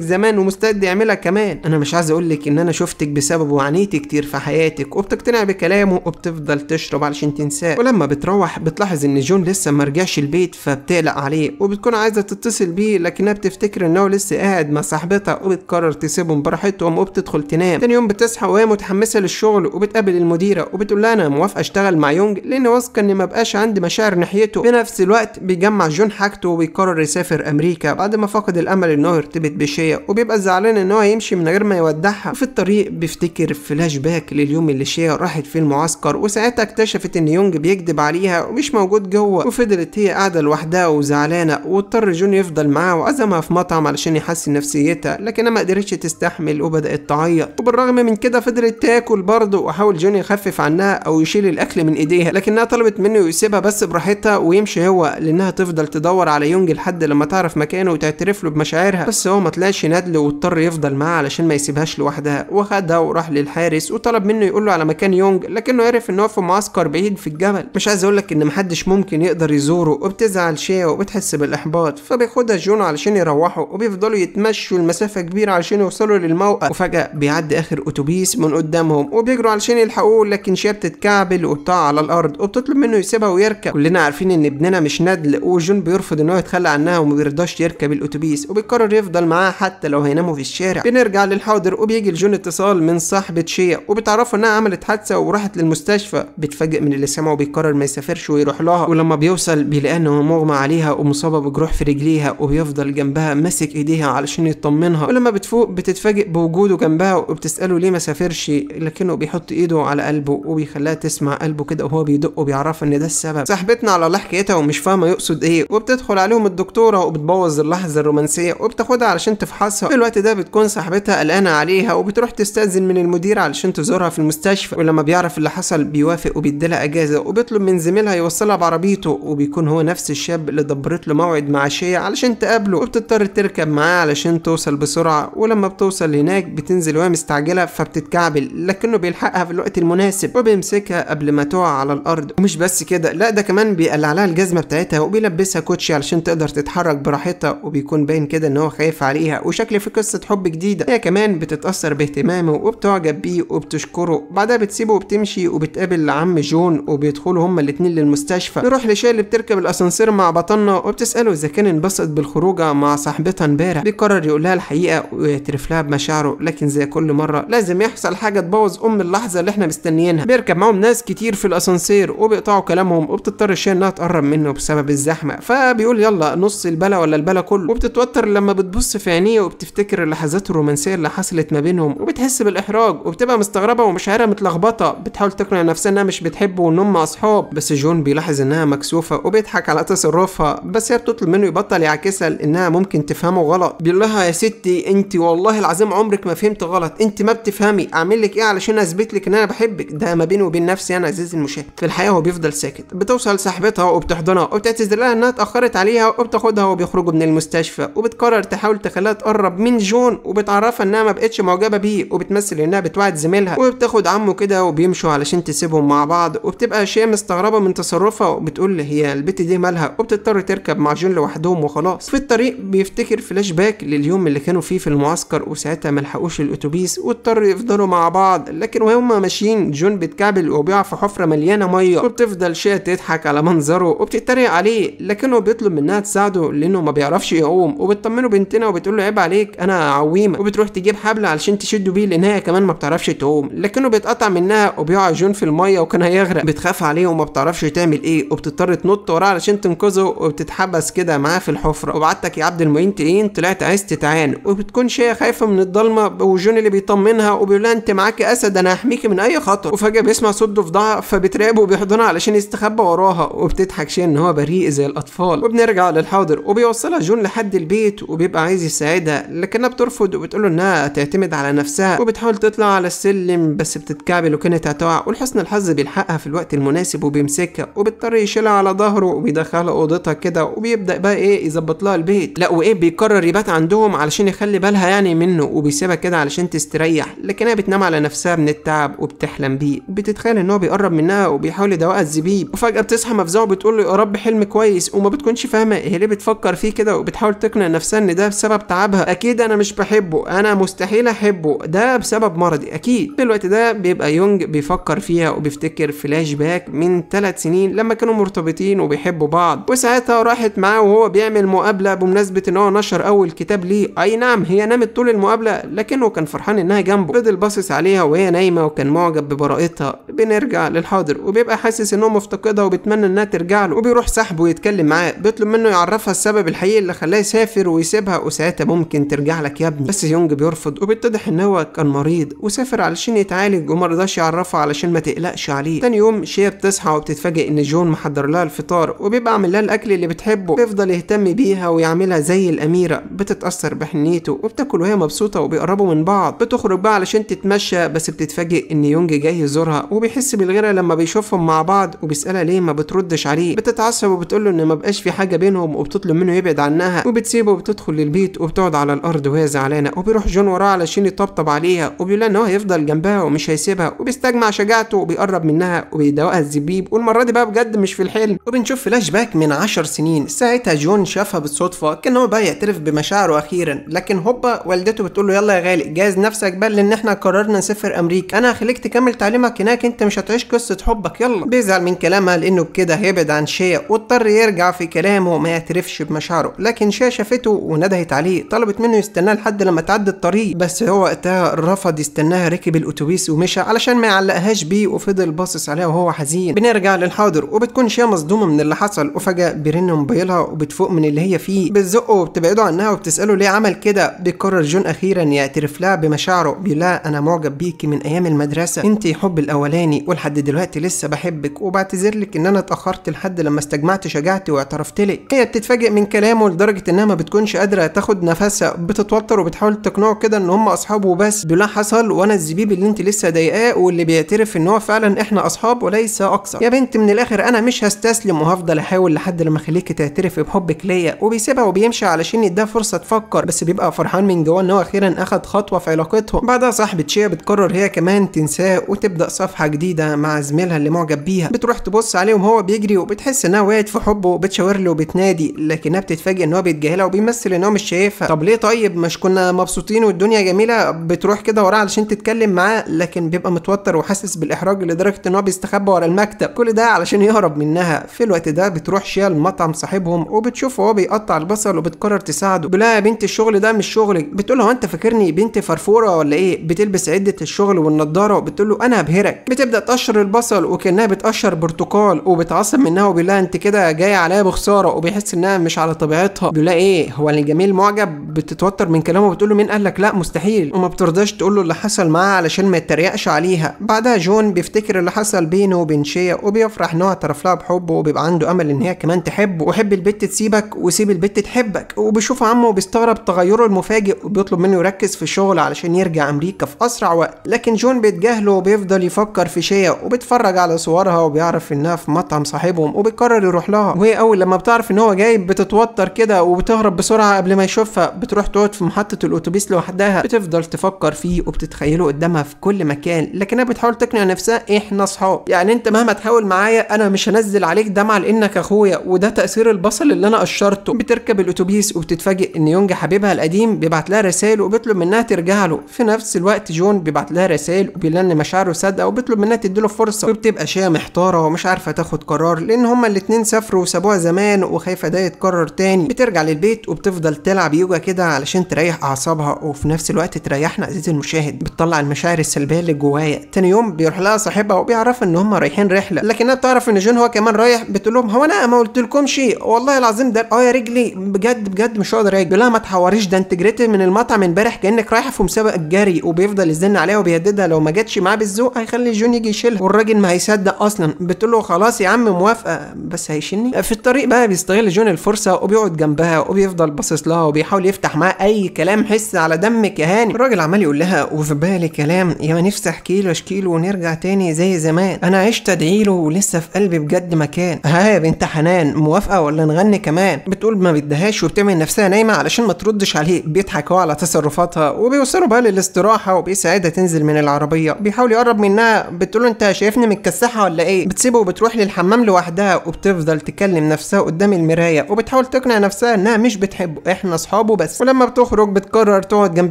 زمان ومستعد يعملها كمان انا مش عايز اقولك ان انا شفتك بسببه وعانيتي كتير في حياتك وبتقتنع بكلامه وبتفضل تشرب علشان تنساه ولما بتروح بتلاحظ ان جون لسه ما رجعش البيت فبتقلق عليه وبتكون عايزه تتصل بيه لكنها بتفتكر انه لسه قاعد مع صاحبتها وبتقرر تسيبهم براحتهم وبتدخل تنام تاني يوم بتصحى وهي متحمسه للشغل وبتقابل المديره وبتقول لها انا موافقه اشتغل مع يونج لان واثقه ان ما بقاش عندي مشاعر ناحيته في نفس الوقت بيجمع جون حاجته وبيقرر يسافر امريكا بعد ما فقد الامل ان هو يرتبط بشيا وبيبقى زعلان ان هو يمشي من غير ما يودعها وفي الطريق بيفتكر فلاش باك لليوم اللي شيا راحت فيه المعسكر وساعتها اكتشفت ان يونج بيكذب عليها ومش موجود جوه وفضلت هي قاعده لوحدها وزعلانه واضطر جون يفضل معاها وعزمها في مطعم علشان يحسن نفسيتها لكنها ما قدرتش تستحمل وبدات تعيط وبالرغم من كده فضلت تاكل برضه وحاول جون يخفف عنها او يشيل الاكل من ايديها لكنها طلبت منه يسيبها بس براحتها ويمشي هو لان انها تفضل تدور على يونج لحد لما تعرف مكانه وتعترف له بمشاعرها بس هو ما طلعش نادل واضطر يفضل معاه علشان ما يسيبهاش لوحدها وخدها وراح للحارس وطلب منه يقول له على مكان يونج لكنه عرف ان هو في معسكر بعيد في الجبل مش عايز اقول لك ان محدش ممكن يقدر يزوره وبتزعل شيا وبتحس بالاحباط فبياخدها جون علشان يروحوا وبيفضلوا يتمشوا المسافه كبيره علشان يوصلوا للموقع وفجاه بيعدي اخر اتوبيس من قدامهم وبيجروا علشان يلحقوه لكن شيا بتتكعبل وبتقع على الارض وبتطلب منه يسيبها ويركب كلنا عارفين ان ابننا مش نادل وجون بيرفض ان هو يتخلى عنها وما بيرضاش يركب الاتوبيس وبيقرر يفضل معاها حتى لو هيناموا في الشارع بنرجع للحاضر وبيجي لجون اتصال من صاحبة شيا وبتعرفه انها عملت حادثة وراحت للمستشفى بيتفاجئ من اللي سمعه وبيقرر ما يسافرش ويروح لها ولما بيوصل بيلاقي انه مغمى عليها ومصابة بجروح في رجليها وبيفضل جنبها ماسك ايديها علشان يطمنها ولما بتفوق بتتفاجئ بوجوده جنبها وبتسأله ليه ما سافرش لكنه بيحط ايده على قلبه وبيخليها تسمع قلبه كده وهو بيدق وبيعرفها ان ده السبب صاحبتنا على الله حكايتها ومش فاهمة يقصد ايه وبتدخل عليهم الدكتوره وبتبوظ اللحظه الرومانسيه وبتاخدها علشان تفحصها في الوقت ده بتكون صاحبتها قلقانه عليها وبتروح تستأذن من المدير علشان تزورها في المستشفى ولما بيعرف اللي حصل بيوافق وبيديلها اجازه وبيطلب من زميلها يوصلها بعربيته وبيكون هو نفس الشاب اللي دبرت له موعد مع شيا علشان تقابله وبتضطر تركب معاه علشان توصل بسرعه ولما بتوصل هناك بتنزل وهي مستعجله فبتتكعبل لكنه بيلحقها في الوقت المناسب وبيمسكها قبل ما تقع على الارض ومش بس كده لا ده كمان بيقلع لها الجزمه بتاعتها وبيلبسها كوتشي علشان تقدر تتحرك براحتها وبيكون باين كده ان هو خايف عليها وشكل في قصه حب جديده هي كمان بتتاثر باهتمامه وبتعجب بيه وبتشكره بعدها بتسيبه وبتمشي وبتقابل عم جون وبيدخلوا هما الاتنين للمستشفى نروح لشيل اللي بتركب الاسانسير مع بطلنا وبتساله اذا كان انبسط بالخروجه مع صاحبتها امبارح بيقرر يقولها الحقيقه ويعترف لها بمشاعره لكن زي كل مره لازم يحصل حاجه تبوظ ام اللحظه اللي احنا مستنيينها بيركب معاهم ناس كتير في الاسانسير وبيقطعوا كلامهم وبتضطر شيل انها تقرب منه بسبب الزحمه فبيقول يلا نص البلا ولا البلا كله وبتتوتر لما بتبص في عينيه وبتفتكر اللحظات الرومانسيه اللي حصلت ما بينهم وبتحس بالاحراج وبتبقى مستغربه ومشاعرها متلخبطه بتحاول تقنع نفسها انها مش بتحبه وان هم اصحاب بس جون بيلاحظ انها مكسوفه وبيضحك على تصرفها بس هي بتطلب منه يبطل يعكسها لانها ممكن تفهمه غلط بيقول لها يا ستي انت والله العظيم عمرك ما فهمت غلط انت ما بتفهمي اعمل لك ايه علشان اثبت لك ان انا بحبك ده ما بيني وبين نفسي انا عزيزي المشاهد في الحقيقه هو بيفضل ساكت بتوصل صاحبتها وبتحضنها وبتعتذر بتعتذر لها انها اتاخرت عليها وبتاخدها وبيخرجوا من المستشفى وبتقرر تحاول تخليها تقرب من جون وبتعرفها انها ما بقتش معجبه بيه وبتمثل انها بتوعد زميلها وبتاخد عمه كده وبيمشوا علشان تسيبهم مع بعض وبتبقى شيء مستغربه من تصرفها وبتقول هي البت دي مالها وبتضطر تركب مع جون لوحدهم وخلاص في الطريق بيفتكر فلاش باك لليوم اللي كانوا فيه في المعسكر وساعتها ملحقوش الاتوبيس واضطروا يفضلوا مع بعض لكن وهم ماشيين جون بيتكعبل وبيقع في حفره مليانه ميه وبتفضل شيء تضحك على منظره وبتتريق عليه لكنه بيطلب منها تساعده لانه ما بيعرفش يقوم وبتطمنه بنتنا وبتقول له عيب عليك انا عويمه وبتروح تجيب حبل علشان تشده بيه لان هي كمان ما بتعرفش تقوم لكنه بيتقطع منها وبيقع جون في الميه وكان هيغرق بتخاف عليه وما بتعرفش تعمل ايه وبتضطر تنط وراه علشان تنقذه وبتتحبس كده معاه في الحفره وبعتك يا عبد المعين تقين طلعت عايز تتعان وبتكون شيء خايفه من الضلمه وجون اللي بيطمنها وبيقول انت معاكي اسد انا هحميكي من اي خطر وفجاه بيسمع صوت ضفدعه فبتراقبه وبيحضنها علشان يستخبى وراها وبتضحك شيء ان هو بريء الرقيق زي الأطفال وبنرجع للحاضر وبيوصلها جون لحد البيت وبيبقى عايز يساعدها لكنها بترفض وبتقوله إنها تعتمد على نفسها وبتحاول تطلع على السلم بس بتتكعبل وكانت هتقع ولحسن الحظ بيلحقها في الوقت المناسب وبيمسكها وبيضطر يشيلها على ظهره وبيدخلها أوضتها كده وبيبدأ بقى إيه يظبط لها البيت لا وإيه بيقرر يبات عندهم علشان يخلي بالها يعني منه وبيسيبها كده علشان تستريح لكنها بتنام على نفسها من التعب وبتحلم بيه بتتخيل إن هو بيقرب منها وبيحاول يدوقها الزبيب وفجأة بتصحى مفزوعة بتقول له يا رب حلم كويس وما بتكونش فاهمه هي ليه بتفكر فيه كده وبتحاول تقنع نفسها ان ده بسبب تعبها اكيد انا مش بحبه انا مستحيل احبه ده بسبب مرضي اكيد في الوقت ده بيبقى يونج بيفكر فيها وبيفتكر فلاش باك من ثلاث سنين لما كانوا مرتبطين وبيحبوا بعض وساعتها راحت معاه وهو بيعمل مقابله بمناسبه ان هو نشر اول كتاب ليه اي نعم هي نامت طول المقابله لكنه كان فرحان انها جنبه فضل باصص عليها وهي نايمه وكان معجب ببراءتها بنرجع للحاضر وبيبقى حاسس انه مفتقدها وبيتمنى انها ترجع له وبيروح سحب صاحبه ويتكلم معاه بيطلب منه يعرفها السبب الحقيقي اللي خلاه يسافر ويسيبها وساعتها ممكن ترجع لك يا ابني بس يونج بيرفض وبيتضح ان هو كان مريض وسافر علشان يتعالج وما رضاش يعرفها علشان ما تقلقش عليه تاني يوم شيا بتصحى وبتتفاجئ ان جون محضر لها الفطار وبيبقى عامل لها الاكل اللي بتحبه بيفضل يهتم بيها ويعملها زي الاميره بتتاثر بحنيته وبتاكل وهي مبسوطه وبيقربوا من بعض بتخرج بقى علشان تتمشى بس بتتفاجئ ان يونج جاي يزورها وبيحس بالغيره لما بيشوفهم مع بعض وبيسالها ليه ما بتردش عليه بتتعصب وبتقول له ان ما بقاش في حاجه بينهم وبتطلب منه يبعد عنها وبتسيبه وبتدخل للبيت وبتقعد على الارض وهي زعلانه وبيروح جون وراها علشان يطبطب عليها وبيقول لها ان هو هيفضل جنبها ومش هيسيبها وبيستجمع شجاعته وبيقرب منها وبيدوقها الزبيب والمره دي بقى بجد مش في الحلم وبنشوف فلاش باك من 10 سنين ساعتها جون شافها بالصدفه كان هو بقى يعترف بمشاعره اخيرا لكن هوبا والدته بتقول له يلا يا غالي جاز نفسك بقى لان احنا قررنا نسافر امريكا انا هخليك تكمل تعليمك هناك انت مش هتعيش قصه حبك يلا بيزعل من كلامها لانه بكده هيبعد عن شيا اضطر يرجع في كلامه وما يعترفش بمشاعره لكن شيا شافته وندهت عليه طلبت منه يستناها لحد لما تعدي الطريق بس هو وقتها رفض يستناها ركب الاتوبيس ومشى علشان ما يعلقهاش بيه وفضل باصص عليها وهو حزين بنرجع للحاضر وبتكون شيا مصدومه من اللي حصل وفجاه بيرن موبايلها وبتفوق من اللي هي فيه بتزقه وبتبعده عنها وبتساله ليه عمل كده بيقرر جون اخيرا يعترف لها بمشاعره بيقول لها انا معجب بيكي من ايام المدرسه انت حب الاولاني ولحد دلوقتي لسه بحبك وبعتذر لك ان انا اتاخرت لحد لما استجمعت طلعت شجعت واعترفت لك هي بتتفاجئ من كلامه لدرجه انها ما بتكونش قادره تاخد نفسها بتتوتر وبتحاول تقنعه كده ان هم اصحاب وبس بيقول حصل وانا الزبيب اللي انت لسه ضايقاه واللي بيعترف ان هو فعلا احنا اصحاب وليس اكثر يا بنت من الاخر انا مش هستسلم وهفضل احاول لحد لما اخليك تعترف بحبك ليا وبيسيبها وبيمشي علشان يديها فرصه تفكر بس بيبقى فرحان من جواه ان هو اخيرا اخد خطوه في علاقتهم بعدها صاحبه شيا بتقرر هي كمان تنساه وتبدا صفحه جديده مع زميلها اللي معجب بيها بتروح تبص عليه وهو بيجري وبتحس انها وقعت في حبه وبتشاور له وبتنادي لكنها بتتفاجئ ان هو بيتجاهلها وبيمثل ان هو مش شايفها طب ليه طيب مش كنا مبسوطين والدنيا جميله بتروح كده وراه علشان تتكلم معاه لكن بيبقى متوتر وحاسس بالاحراج لدرجه ان هو بيستخبى ورا المكتب كل ده علشان يهرب منها في الوقت ده بتروح شيا المطعم صاحبهم وبتشوفه وهو بيقطع البصل وبتقرر تساعده بلا يا بنت الشغل ده مش شغلك بتقول له انت فاكرني بنت فرفوره ولا ايه بتلبس عده الشغل والنضاره وبتقول له انا هبهرك بتبدا تقشر البصل وكانها بتقشر برتقال وبتعصب منها وبيقول انت كده كده جايه عليا بخساره وبيحس انها مش على طبيعتها بيقول لها ايه هو الجميل يعني معجب بتتوتر من كلامه وبتقول له مين قال لك لا مستحيل وما بترضاش تقول له اللي حصل معاها علشان ما يتريقش عليها بعدها جون بيفتكر اللي حصل بينه وبين شيا وبيفرح ان هو اعترف لها بحبه وبيبقى عنده امل ان هي كمان تحبه وحب البت تسيبك وسيب البت تحبك وبيشوف عمه وبيستغرب تغيره المفاجئ وبيطلب منه يركز في الشغل علشان يرجع امريكا في اسرع وقت لكن جون بيتجاهله وبيفضل يفكر في شيا وبيتفرج على صورها وبيعرف انها في مطعم صاحبهم وبيقرر يروح بتروح لها وهي اول لما بتعرف ان هو جاي بتتوتر كده وبتهرب بسرعه قبل ما يشوفها بتروح تقعد في محطه الاتوبيس لوحدها بتفضل تفكر فيه وبتتخيله قدامها في كل مكان لكنها بتحاول تقنع نفسها احنا اصحاب يعني انت مهما تحاول معايا انا مش هنزل عليك دمعه لانك اخويا وده تاثير البصل اللي انا قشرته بتركب الاتوبيس وبتتفاجئ ان يونج حبيبها القديم بيبعت لها رسائل وبيطلب منها ترجع له في نفس الوقت جون بيبعت لها رسائل وبيلن مشاعره صادقه وبيطلب منها تديله فرصه وبتبقى شيا محتاره ومش عارفه تاخد قرار لان هما الاثنين وسافروا وسابوها زمان وخايفه ده يتكرر تاني بترجع للبيت وبتفضل تلعب يوجا كده علشان تريح اعصابها وفي نفس الوقت تريحنا عزيزي المشاهد بتطلع المشاعر السلبيه اللي جوايا تاني يوم بيروح لها صاحبها وبيعرفها ان هم رايحين رحله لكنها بتعرف ان جون هو كمان رايح بتقول لهم هو انا ما قلتلكمش والله العظيم ده اه يا رجلي بجد بجد مش هقدر اجي لها ما تحوريش ده انت جريت من المطعم امبارح كانك رايحه في مسابقه جري وبيفضل يزن عليها وبيهددها لو ما جاتش معاه بالذوق هيخلي جون يجي يشيلها والراجل ما هيصدق اصلا بتقول له خلاص يا عم موافقه بس هي يشني في الطريق بقى بيستغل جون الفرصه وبيقعد جنبها وبيفضل باصص لها وبيحاول يفتح معاها اي كلام حس على دمك يا هاني الراجل عمال يقول لها وفي بالي كلام يا ما له اشكي له ونرجع تاني زي زمان انا عشت له ولسه في قلبي بجد مكان ها يا بنت حنان موافقه ولا نغني كمان بتقول ما بدهاش وبتعمل نفسها نايمه علشان ما تردش عليه بيضحك هو على تصرفاتها وبيوصلوا بقى للاستراحه وبيساعدها تنزل من العربيه بيحاول يقرب منها بتقول له انت شايفني متكسحه ولا ايه بتسيبه وبتروح للحمام لوحدها وبتفضل بتفضل تكلم نفسها قدام المرايه وبتحاول تقنع نفسها انها مش بتحبه احنا اصحابه بس ولما بتخرج بتقرر تقعد جنب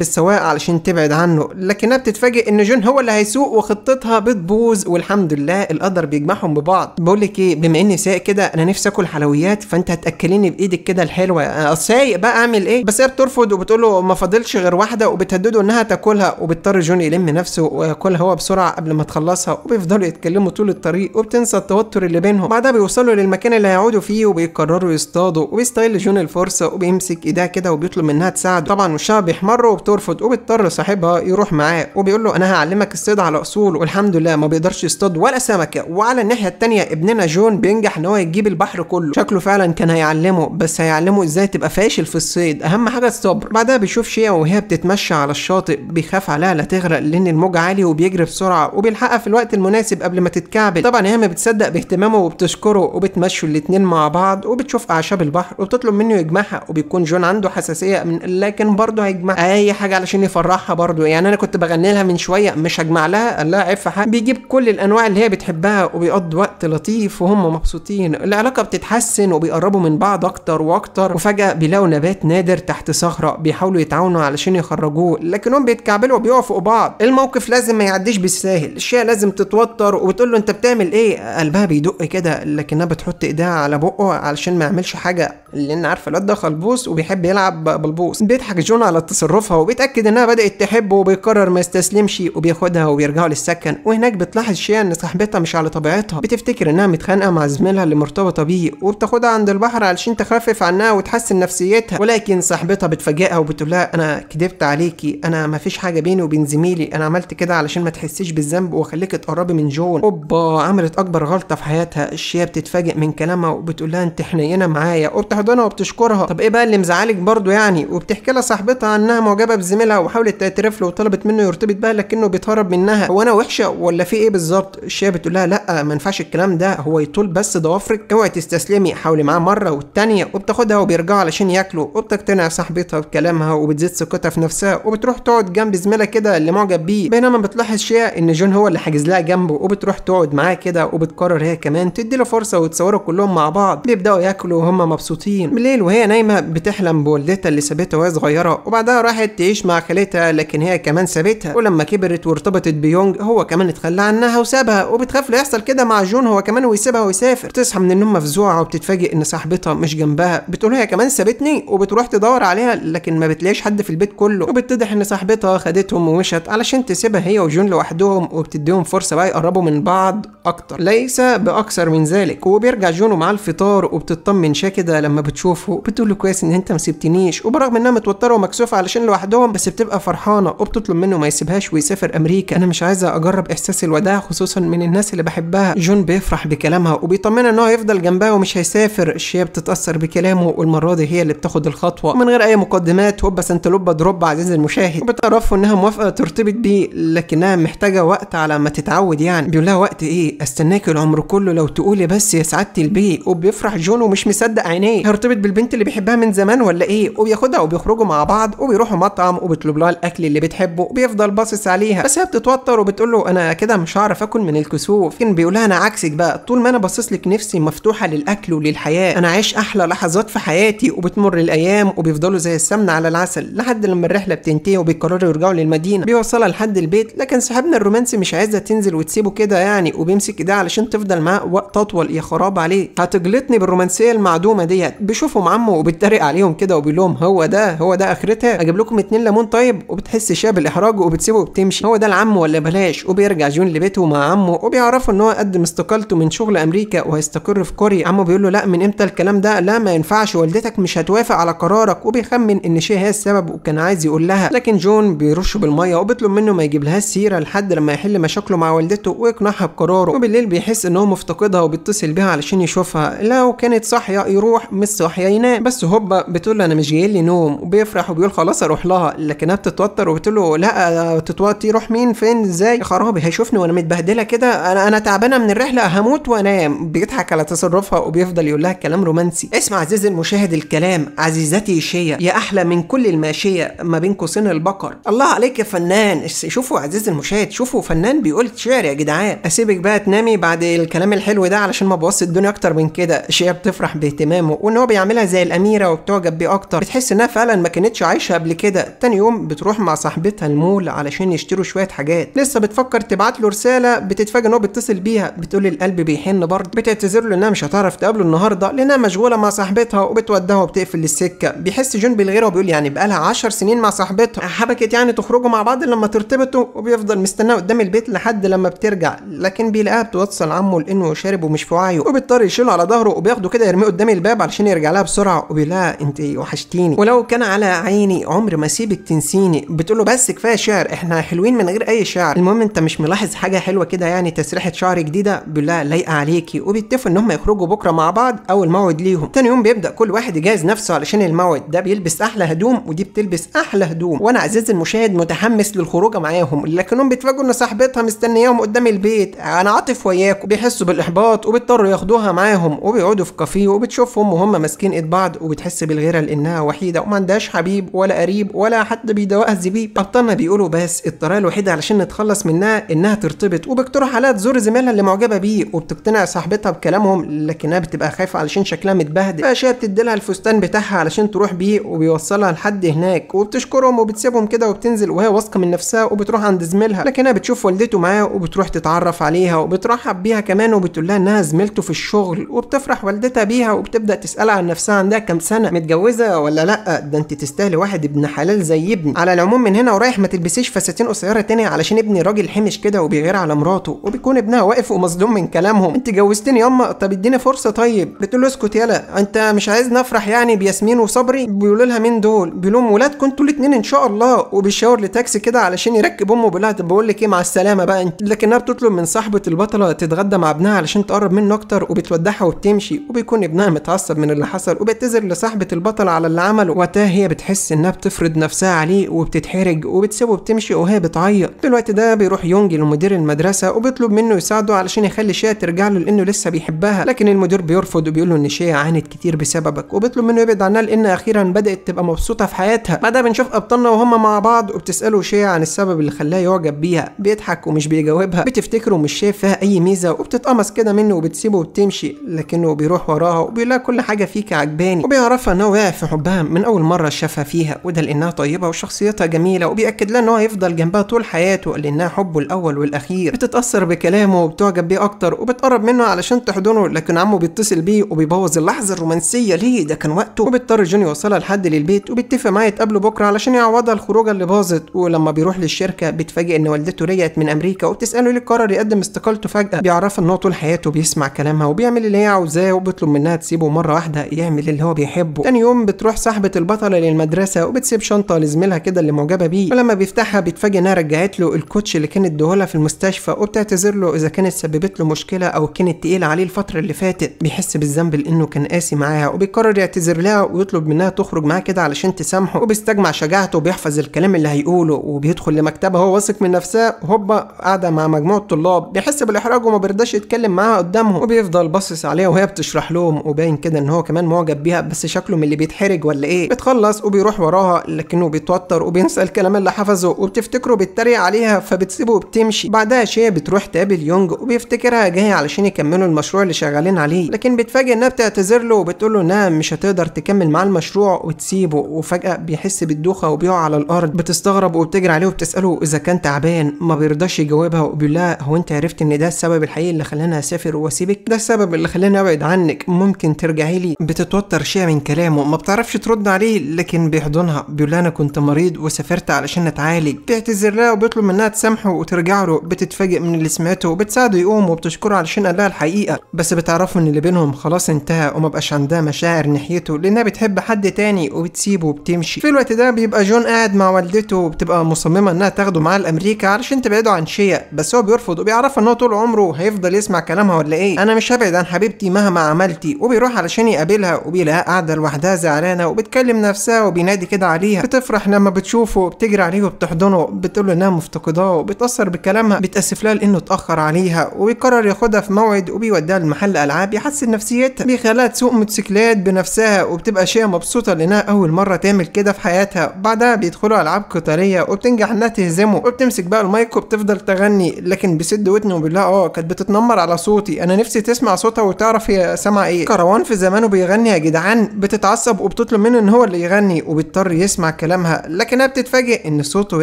السواق علشان تبعد عنه لكنها بتتفاجئ ان جون هو اللي هيسوق وخطتها بتبوظ والحمد لله القدر بيجمعهم ببعض بقول لك ايه بما اني سايق كده انا نفسي اكل حلويات فانت هتاكليني بايدك كده الحلوه آه، سايق بقى اعمل ايه بس هي بترفض وبتقول له ما فاضلش غير واحده وبتهدده انها تاكلها وبيضطر جون يلم نفسه وياكلها هو بسرعه قبل ما تخلصها وبيفضلوا يتكلموا طول الطريق وبتنسى التوتر اللي بينهم بعدها بيوصلوا للمكان اللي هيقعدوا فيه وبيقرروا يصطادوا وبيستغل جون الفرصه وبيمسك ايده كده وبيطلب منها تساعده طبعا وشها بيحمر وبترفض وبيضطر صاحبها يروح معاه وبيقول له انا هعلمك الصيد على اصول والحمد لله ما بيقدرش يصطاد ولا سمكه وعلى الناحيه الثانيه ابننا جون بينجح ان هو يجيب البحر كله شكله فعلا كان هيعلمه بس هيعلمه ازاي تبقى فاشل في الصيد اهم حاجه الصبر بعدها بيشوف شيا وهي بتتمشى على الشاطئ بيخاف عليها لا تغرق لان الموج عالي وبيجري بسرعه وبيلحقها في الوقت المناسب قبل ما تتكعبل طبعا هي ما بتصدق باهتمامه وبتشكره وبتمشي بيمشوا الاتنين مع بعض وبتشوف اعشاب البحر وبتطلب منه يجمعها وبيكون جون عنده حساسيه من لكن برضه هيجمع اي حاجه علشان يفرحها برضه يعني انا كنت بغني لها من شويه مش هجمع لها قال لها عيب حاجه بيجيب كل الانواع اللي هي بتحبها وبيقضوا وقت لطيف وهم مبسوطين العلاقه بتتحسن وبيقربوا من بعض اكتر واكتر وفجاه بيلاقوا نبات نادر تحت صخره بيحاولوا يتعاونوا علشان يخرجوه لكنهم بيتكعبلوا وبيقفوا بعض الموقف لازم ما يعديش بالساهل الشيء لازم تتوتر وتقول له انت بتعمل ايه قلبها بيدق كده لكنها بتحط ايديها على بقه علشان ما يعملش حاجه لان عارفه الواد ده خلبوس وبيحب يلعب بالبوس بيضحك جون على تصرفها وبيتاكد انها بدات تحبه وبيقرر ما يستسلمش وبياخدها وبيرجعوا للسكن وهناك بتلاحظ شيا ان صاحبتها مش على طبيعتها بتفتكر انها متخانقه مع زميلها اللي مرتبطه بيه وبتاخدها عند البحر علشان تخفف عنها وتحسن نفسيتها ولكن صاحبتها بتفاجئها وبتقول لها انا كدبت عليكي انا مفيش حاجه بيني وبين زميلي انا عملت كده علشان ما تحسيش بالذنب واخليك تقربي من جون اوبا عملت اكبر غلطه في حياتها الشيا بتتفاجئ من كلامها وبتقول لها انت حنينه معايا وبتحضنها وبتشكرها طب ايه بقى اللي مزعلك برضه يعني وبتحكي لها صاحبتها انها معجبه بزميلها وحاولت تعترف له وطلبت منه يرتبط بها لكنه بيتهرب منها هو انا وحشه ولا في ايه بالظبط الشيخ بتقول لها لا ما ينفعش الكلام ده هو يطول بس ضوافرك اوعي تستسلمي حاولي معاه مره والتانيه وبتاخدها وبيرجعوا علشان ياكلوا وبتقتنع صاحبتها بكلامها وبتزيد ثقتها في نفسها وبتروح تقعد جنب زميلها كده اللي معجب بيه بينما بتلاحظ شيء ان جون هو اللي حاجز لها جنبه وبتروح تقعد معاه كده وبتقرر هي كمان تدي له فرصه وتصوره كلهم مع بعض بيبداوا ياكلوا وهم مبسوطين بالليل وهي نايمه بتحلم بوالدتها اللي سابتها وهي صغيره وبعدها راحت تعيش مع خالتها لكن هي كمان سابتها ولما كبرت وارتبطت بيونج هو كمان اتخلى عنها وسابها وبتخاف لا يحصل كده مع جون هو كمان ويسيبها ويسافر بتصحى من النوم مفزوعه وبتتفاجئ ان صاحبتها مش جنبها بتقول هي كمان سابتني وبتروح تدور عليها لكن ما بتلاقيش حد في البيت كله وبتضح ان صاحبتها خدتهم ومشت علشان تسيبها هي وجون لوحدهم وبتديهم فرصه بقى يقربوا من بعض اكتر ليس باكثر من ذلك وبيرجع جونو مع الفطار وبتطمن شاكده لما بتشوفه وبتقول له كويس ان انت ما سبتنيش وبرغم انها متوتره ومكسوفه علشان لوحدهم بس بتبقى فرحانه وبتطلب منه ما يسيبهاش ويسافر امريكا انا مش عايزه اجرب احساس الوداع خصوصا من الناس اللي بحبها جون بيفرح بكلامها وبيطمنها ان هو هيفضل جنبها ومش هيسافر الشيا بتتاثر بكلامه والمره دي هي اللي بتاخد الخطوه ومن غير اي مقدمات هوبا سنتلوبا دروب عزيزي المشاهد وبتعرفه انها موافقه ترتبط بيه لكنها محتاجه وقت على ما تتعود يعني بيقول لها وقت ايه استناك العمر كله لو تقولي بس يا سعادتي معتزل وبيفرح جون ومش مصدق عينيه هيرتبط بالبنت اللي بيحبها من زمان ولا ايه وبياخدها وبيخرجوا مع بعض وبيروحوا مطعم وبيطلب لها الاكل اللي بتحبه وبيفضل باصص عليها بس هي بتتوتر وبتقول له انا كده مش هعرف اكل من الكسوف كان بيقولها انا عكسك بقى طول ما انا باصص لك نفسي مفتوحه للاكل وللحياه انا عايش احلى لحظات في حياتي وبتمر الايام وبيفضلوا زي السمنه على العسل لحد لما الرحله بتنتهي وبيقرروا يرجعوا للمدينه بيوصلها لحد البيت لكن صاحبنا الرومانسي مش عايزها تنزل وتسيبه كده يعني وبيمسك ايدها علشان تفضل معاه وقت اطول يا خراب عليه عليه هتجلطني بالرومانسيه المعدومه ديت بيشوفهم عمه وبيتريق عليهم كده وبيقول لهم هو ده هو ده اخرتها اجيب لكم اتنين ليمون طيب وبتحس شويه بالاحراج وبتسيبه وبتمشي هو ده العم ولا بلاش وبيرجع جون لبيته مع عمه وبيعرفوا ان هو قدم استقالته من شغل امريكا وهيستقر في كوريا عمه بيقول له لا من امتى الكلام ده لا ما ينفعش والدتك مش هتوافق على قرارك وبيخمن ان شيء هي السبب وكان عايز يقول لها لكن جون بيرش بالميه وبيطلب منه ما يجيب لها سيره لحد لما يحل مشاكله مع والدته ويقنعها بقراره وبالليل بيحس ان هو مفتقدها وبيتصل بيها علشان يشوفها لو كانت صاحيه يروح مش صاحيه ينام بس هوبا بتقول له انا مش جاي لي نوم وبيفرح وبيقول خلاص اروح لها لكنها بتتوتر وبتقول له لا تتوتر روح مين فين ازاي خرابي هيشوفني وانا متبهدله كده انا انا تعبانه من الرحله هموت وانام بيضحك على تصرفها وبيفضل يقول لها كلام رومانسي اسمع عزيزي المشاهد الكلام عزيزتي شيا يا احلى من كل الماشيه ما بين قوسين البقر الله عليك يا فنان شوفوا عزيزي المشاهد شوفوا فنان بيقول شعر يا جدعان اسيبك بقى تنامي بعد الكلام الحلو ده علشان ما بوصي الدنيا اكتر من كده شيء بتفرح باهتمامه وان هو بيعملها زي الاميره وبتعجب بيه اكتر بتحس انها فعلا ما كانتش عايشه قبل كده تاني يوم بتروح مع صاحبتها المول علشان يشتروا شويه حاجات لسه بتفكر تبعت له رساله بتتفاجئ ان هو بيتصل بيها بتقول القلب بيحن برضه بتعتذر له انها مش هتعرف تقابله النهارده لانها مشغوله مع صاحبتها وبتودها وبتقفل السكه بيحس جون بالغيره وبيقول يعني بقالها 10 سنين مع صاحبتها حبكت يعني تخرجوا مع بعض لما ترتبطوا وبيفضل مستناه قدام البيت لحد لما بترجع لكن بيلاقيها بتوصل عمه لانه شارب ومش في وعيه وبيضطر يشيله على ظهره وبياخده كده يرميه قدام الباب علشان يرجع لها بسرعه وبيقول لها انت وحشتيني ولو كان على عيني عمر ما سيبك تنسيني بتقول له بس كفايه شعر احنا حلوين من غير اي شعر المهم انت مش ملاحظ حاجه حلوه كده يعني تسريحه شعر جديده بيقول لها لايقه عليكي وبيتفقوا ان هم يخرجوا بكره مع بعض او الموعد ليهم تاني يوم بيبدا كل واحد يجهز نفسه علشان الموعد ده بيلبس احلى هدوم ودي بتلبس احلى هدوم وانا عزيز المشاهد متحمس للخروجه معاهم لكنهم بيتفاجئوا ان صاحبتها مستنياهم قدام البيت انا عاطف وياكم بيحسوا بالاحباط وبيضطروا ياخدوها معاهم وبيقعدوا في كافيه وبتشوفهم وهم ماسكين ايد بعض وبتحس بالغيره لانها وحيده وما عندهاش حبيب ولا قريب ولا حد بيدوقها الزبيب ابطالنا بيقولوا بس الطريقه الوحيده علشان نتخلص منها انها ترتبط وبيقترح عليها تزور زميلها اللي معجبه بيه وبتقتنع صاحبتها بكلامهم لكنها بتبقى خايفه علشان شكلها متبهدل فاشياء بتديلها الفستان بتاعها علشان تروح بيه وبيوصلها لحد هناك وبتشكرهم وبتسيبهم كده وبتنزل وهي واثقه من نفسها وبتروح عند زميلها لكنها بتشوف والدته معاه وبتروح تتعرف عليها وبترحب بيها كمان وبتقول لها انها زميلته في الشغل شغل وبتفرح والدتها بيها وبتبدا تسالها عن نفسها عندها كام سنه متجوزه ولا لا ده انت تستاهلي واحد ابن حلال زي ابني على العموم من هنا ورايح ما تلبسيش فساتين قصيره تاني علشان ابني راجل حمش كده وبيغير على مراته وبيكون ابنها واقف ومصدوم من كلامهم انت جوزتني ياما طب اديني فرصه طيب بتقول له اسكت يالا انت مش عايزني افرح يعني بياسمين وصبري بيقولوا لها مين دول بيلوم ولادكم كنتوا الاثنين ان شاء الله وبيشاور لتاكسي كده علشان يركب امه بيقول لها طب بقول لك ايه مع السلامه بقى انت لكنها بتطلب من صاحبه البطله تتغدى مع ابنها علشان تقرب منه اكتر وبت بتودعها وبتمشي وبيكون ابنها متعصب من اللي حصل وبتعتذر لصاحبة البطل على اللي عمله وقتها هي بتحس انها بتفرض نفسها عليه وبتتحرج وبتسيبه وبتمشي وهي بتعيط في الوقت ده بيروح يونجي لمدير المدرسة وبيطلب منه يساعده علشان يخلي شيا ترجع له لانه لسه بيحبها لكن المدير بيرفض وبيقول له ان شيا عانت كتير بسببك وبيطلب منه يبعد عنها لان اخيرا بدأت تبقى مبسوطة في حياتها بعدها بنشوف ابطالنا وهم مع بعض وبتسأله شيا عن السبب اللي خلاه يعجب بيها بيضحك ومش بيجاوبها بتفتكره مش شايف فيها اي ميزة وبتتقمص كده منه وبتسيبه وبتمشي بتمشي لكنه بيروح وراها وبيقول لها كل حاجه فيك عجباني وبيعرفها ان هو وقع في حبها من اول مره شافها فيها وده لانها طيبه وشخصيتها جميله وبياكد لها ان هو هيفضل جنبها طول حياته لانها حبه الاول والاخير بتتاثر بكلامه وبتعجب بيه اكتر وبتقرب منه علشان تحضنه لكن عمه بيتصل بيه وبيبوظ اللحظه الرومانسيه ليه ده كان وقته وبيضطر جون يوصلها لحد للبيت وبيتفق معاه يتقابلوا بكره علشان يعوضها الخروجه اللي باظت ولما بيروح للشركه بيتفاجئ ان والدته رجعت من امريكا وبتساله ليه قرر يقدم استقالته فجاه بيعرفها ان طول حياته بيسمع كلامها وبي بيعمل اللي هي عاوزاه وبيطلب منها تسيبه مرة واحدة يعمل اللي هو بيحبه تاني يوم بتروح صاحبة البطلة للمدرسة وبتسيب شنطة لزميلها كده اللي معجبة بيه ولما بيفتحها بيتفاجئ انها رجعت له الكوتش اللي كانت دهولة في المستشفى وبتعتذر له اذا كانت سببت له مشكلة او كانت تقيلة عليه الفترة اللي فاتت بيحس بالذنب لانه كان قاسي معاها وبيقرر يعتذر لها ويطلب منها تخرج معاه كده علشان تسامحه وبيستجمع شجاعته وبيحفظ الكلام اللي هيقوله وبيدخل لمكتبه هو واثق من نفسه هوبا قاعدة مع مجموعة طلاب بيحس بالاحراج وما بيرضاش يتكلم معاها قدامهم وبيفضل باصص عليها وهي بتشرح لهم وباين كده ان هو كمان معجب بيها بس شكله من اللي بيتحرج ولا ايه بتخلص وبيروح وراها لكنه بيتوتر وبينسى الكلام اللي حفظه وبتفتكره بيتريق عليها فبتسيبه وبتمشي بعدها شيا بتروح تقابل يونج وبيفتكرها جايه علشان يكملوا المشروع اللي شغالين عليه لكن بتفاجئ انها بتعتذر له وبتقول له انها مش هتقدر تكمل معاه المشروع وتسيبه وفجاه بيحس بالدوخه وبيقع على الارض بتستغرب وبتجري عليه وبتساله اذا كان تعبان ما بيرضاش يجاوبها وبيقول لها هو انت عرفت ان ده السبب الحقيقي اللي خلاني اسافر واسيبك ده السبب السبب اللي خلاني ابعد عنك ممكن ترجعي لي بتتوتر شيء من كلامه ما بتعرفش ترد عليه لكن بيحضنها بيقول لها انا كنت مريض وسافرت علشان اتعالج بيعتذر لها وبيطلب منها تسامحه وترجع له بتتفاجئ من اللي سمعته وبتساعده يقوم وبتشكره علشان قال لها الحقيقه بس بتعرفه ان اللي بينهم خلاص انتهى وما بقاش عندها مشاعر ناحيته لانها بتحب حد تاني وبتسيبه وبتمشي في الوقت ده بيبقى جون قاعد مع والدته وبتبقى مصممه انها تاخده معاها لامريكا علشان تبعده عن شيا بس هو بيرفض وبيعرفها ان هو طول عمره هيفضل يسمع كلامها ولا ايه انا مش هبعد وبيبعد عن حبيبتي مهما عملتي وبيروح علشان يقابلها وبيلاقيها قاعده لوحدها زعلانه وبتكلم نفسها وبينادي كده عليها بتفرح لما بتشوفه بتجري عليه وبتحضنه بتقول له انها مفتقداه وبتأثر بكلامها بتاسف لها لانه اتاخر عليها وبيقرر ياخدها في موعد وبيوديها لمحل العاب يحسن نفسيتها بيخليها تسوق موتوسيكلات بنفسها وبتبقى شيء مبسوطه لانها اول مره تعمل كده في حياتها بعدها بيدخلوا العاب قتاليه وبتنجح انها تهزمه وبتمسك بقى المايك وبتفضل تغني لكن بيسد ودنه وبيقول لها اه كانت بتتنمر على صوتي انا نفسي تسمع صوتي صوتها وتعرف هي سامعه ايه كروان في زمانه بيغني يا جدعان بتتعصب وبتطلب منه ان هو اللي يغني وبيضطر يسمع كلامها لكنها بتتفاجئ ان صوته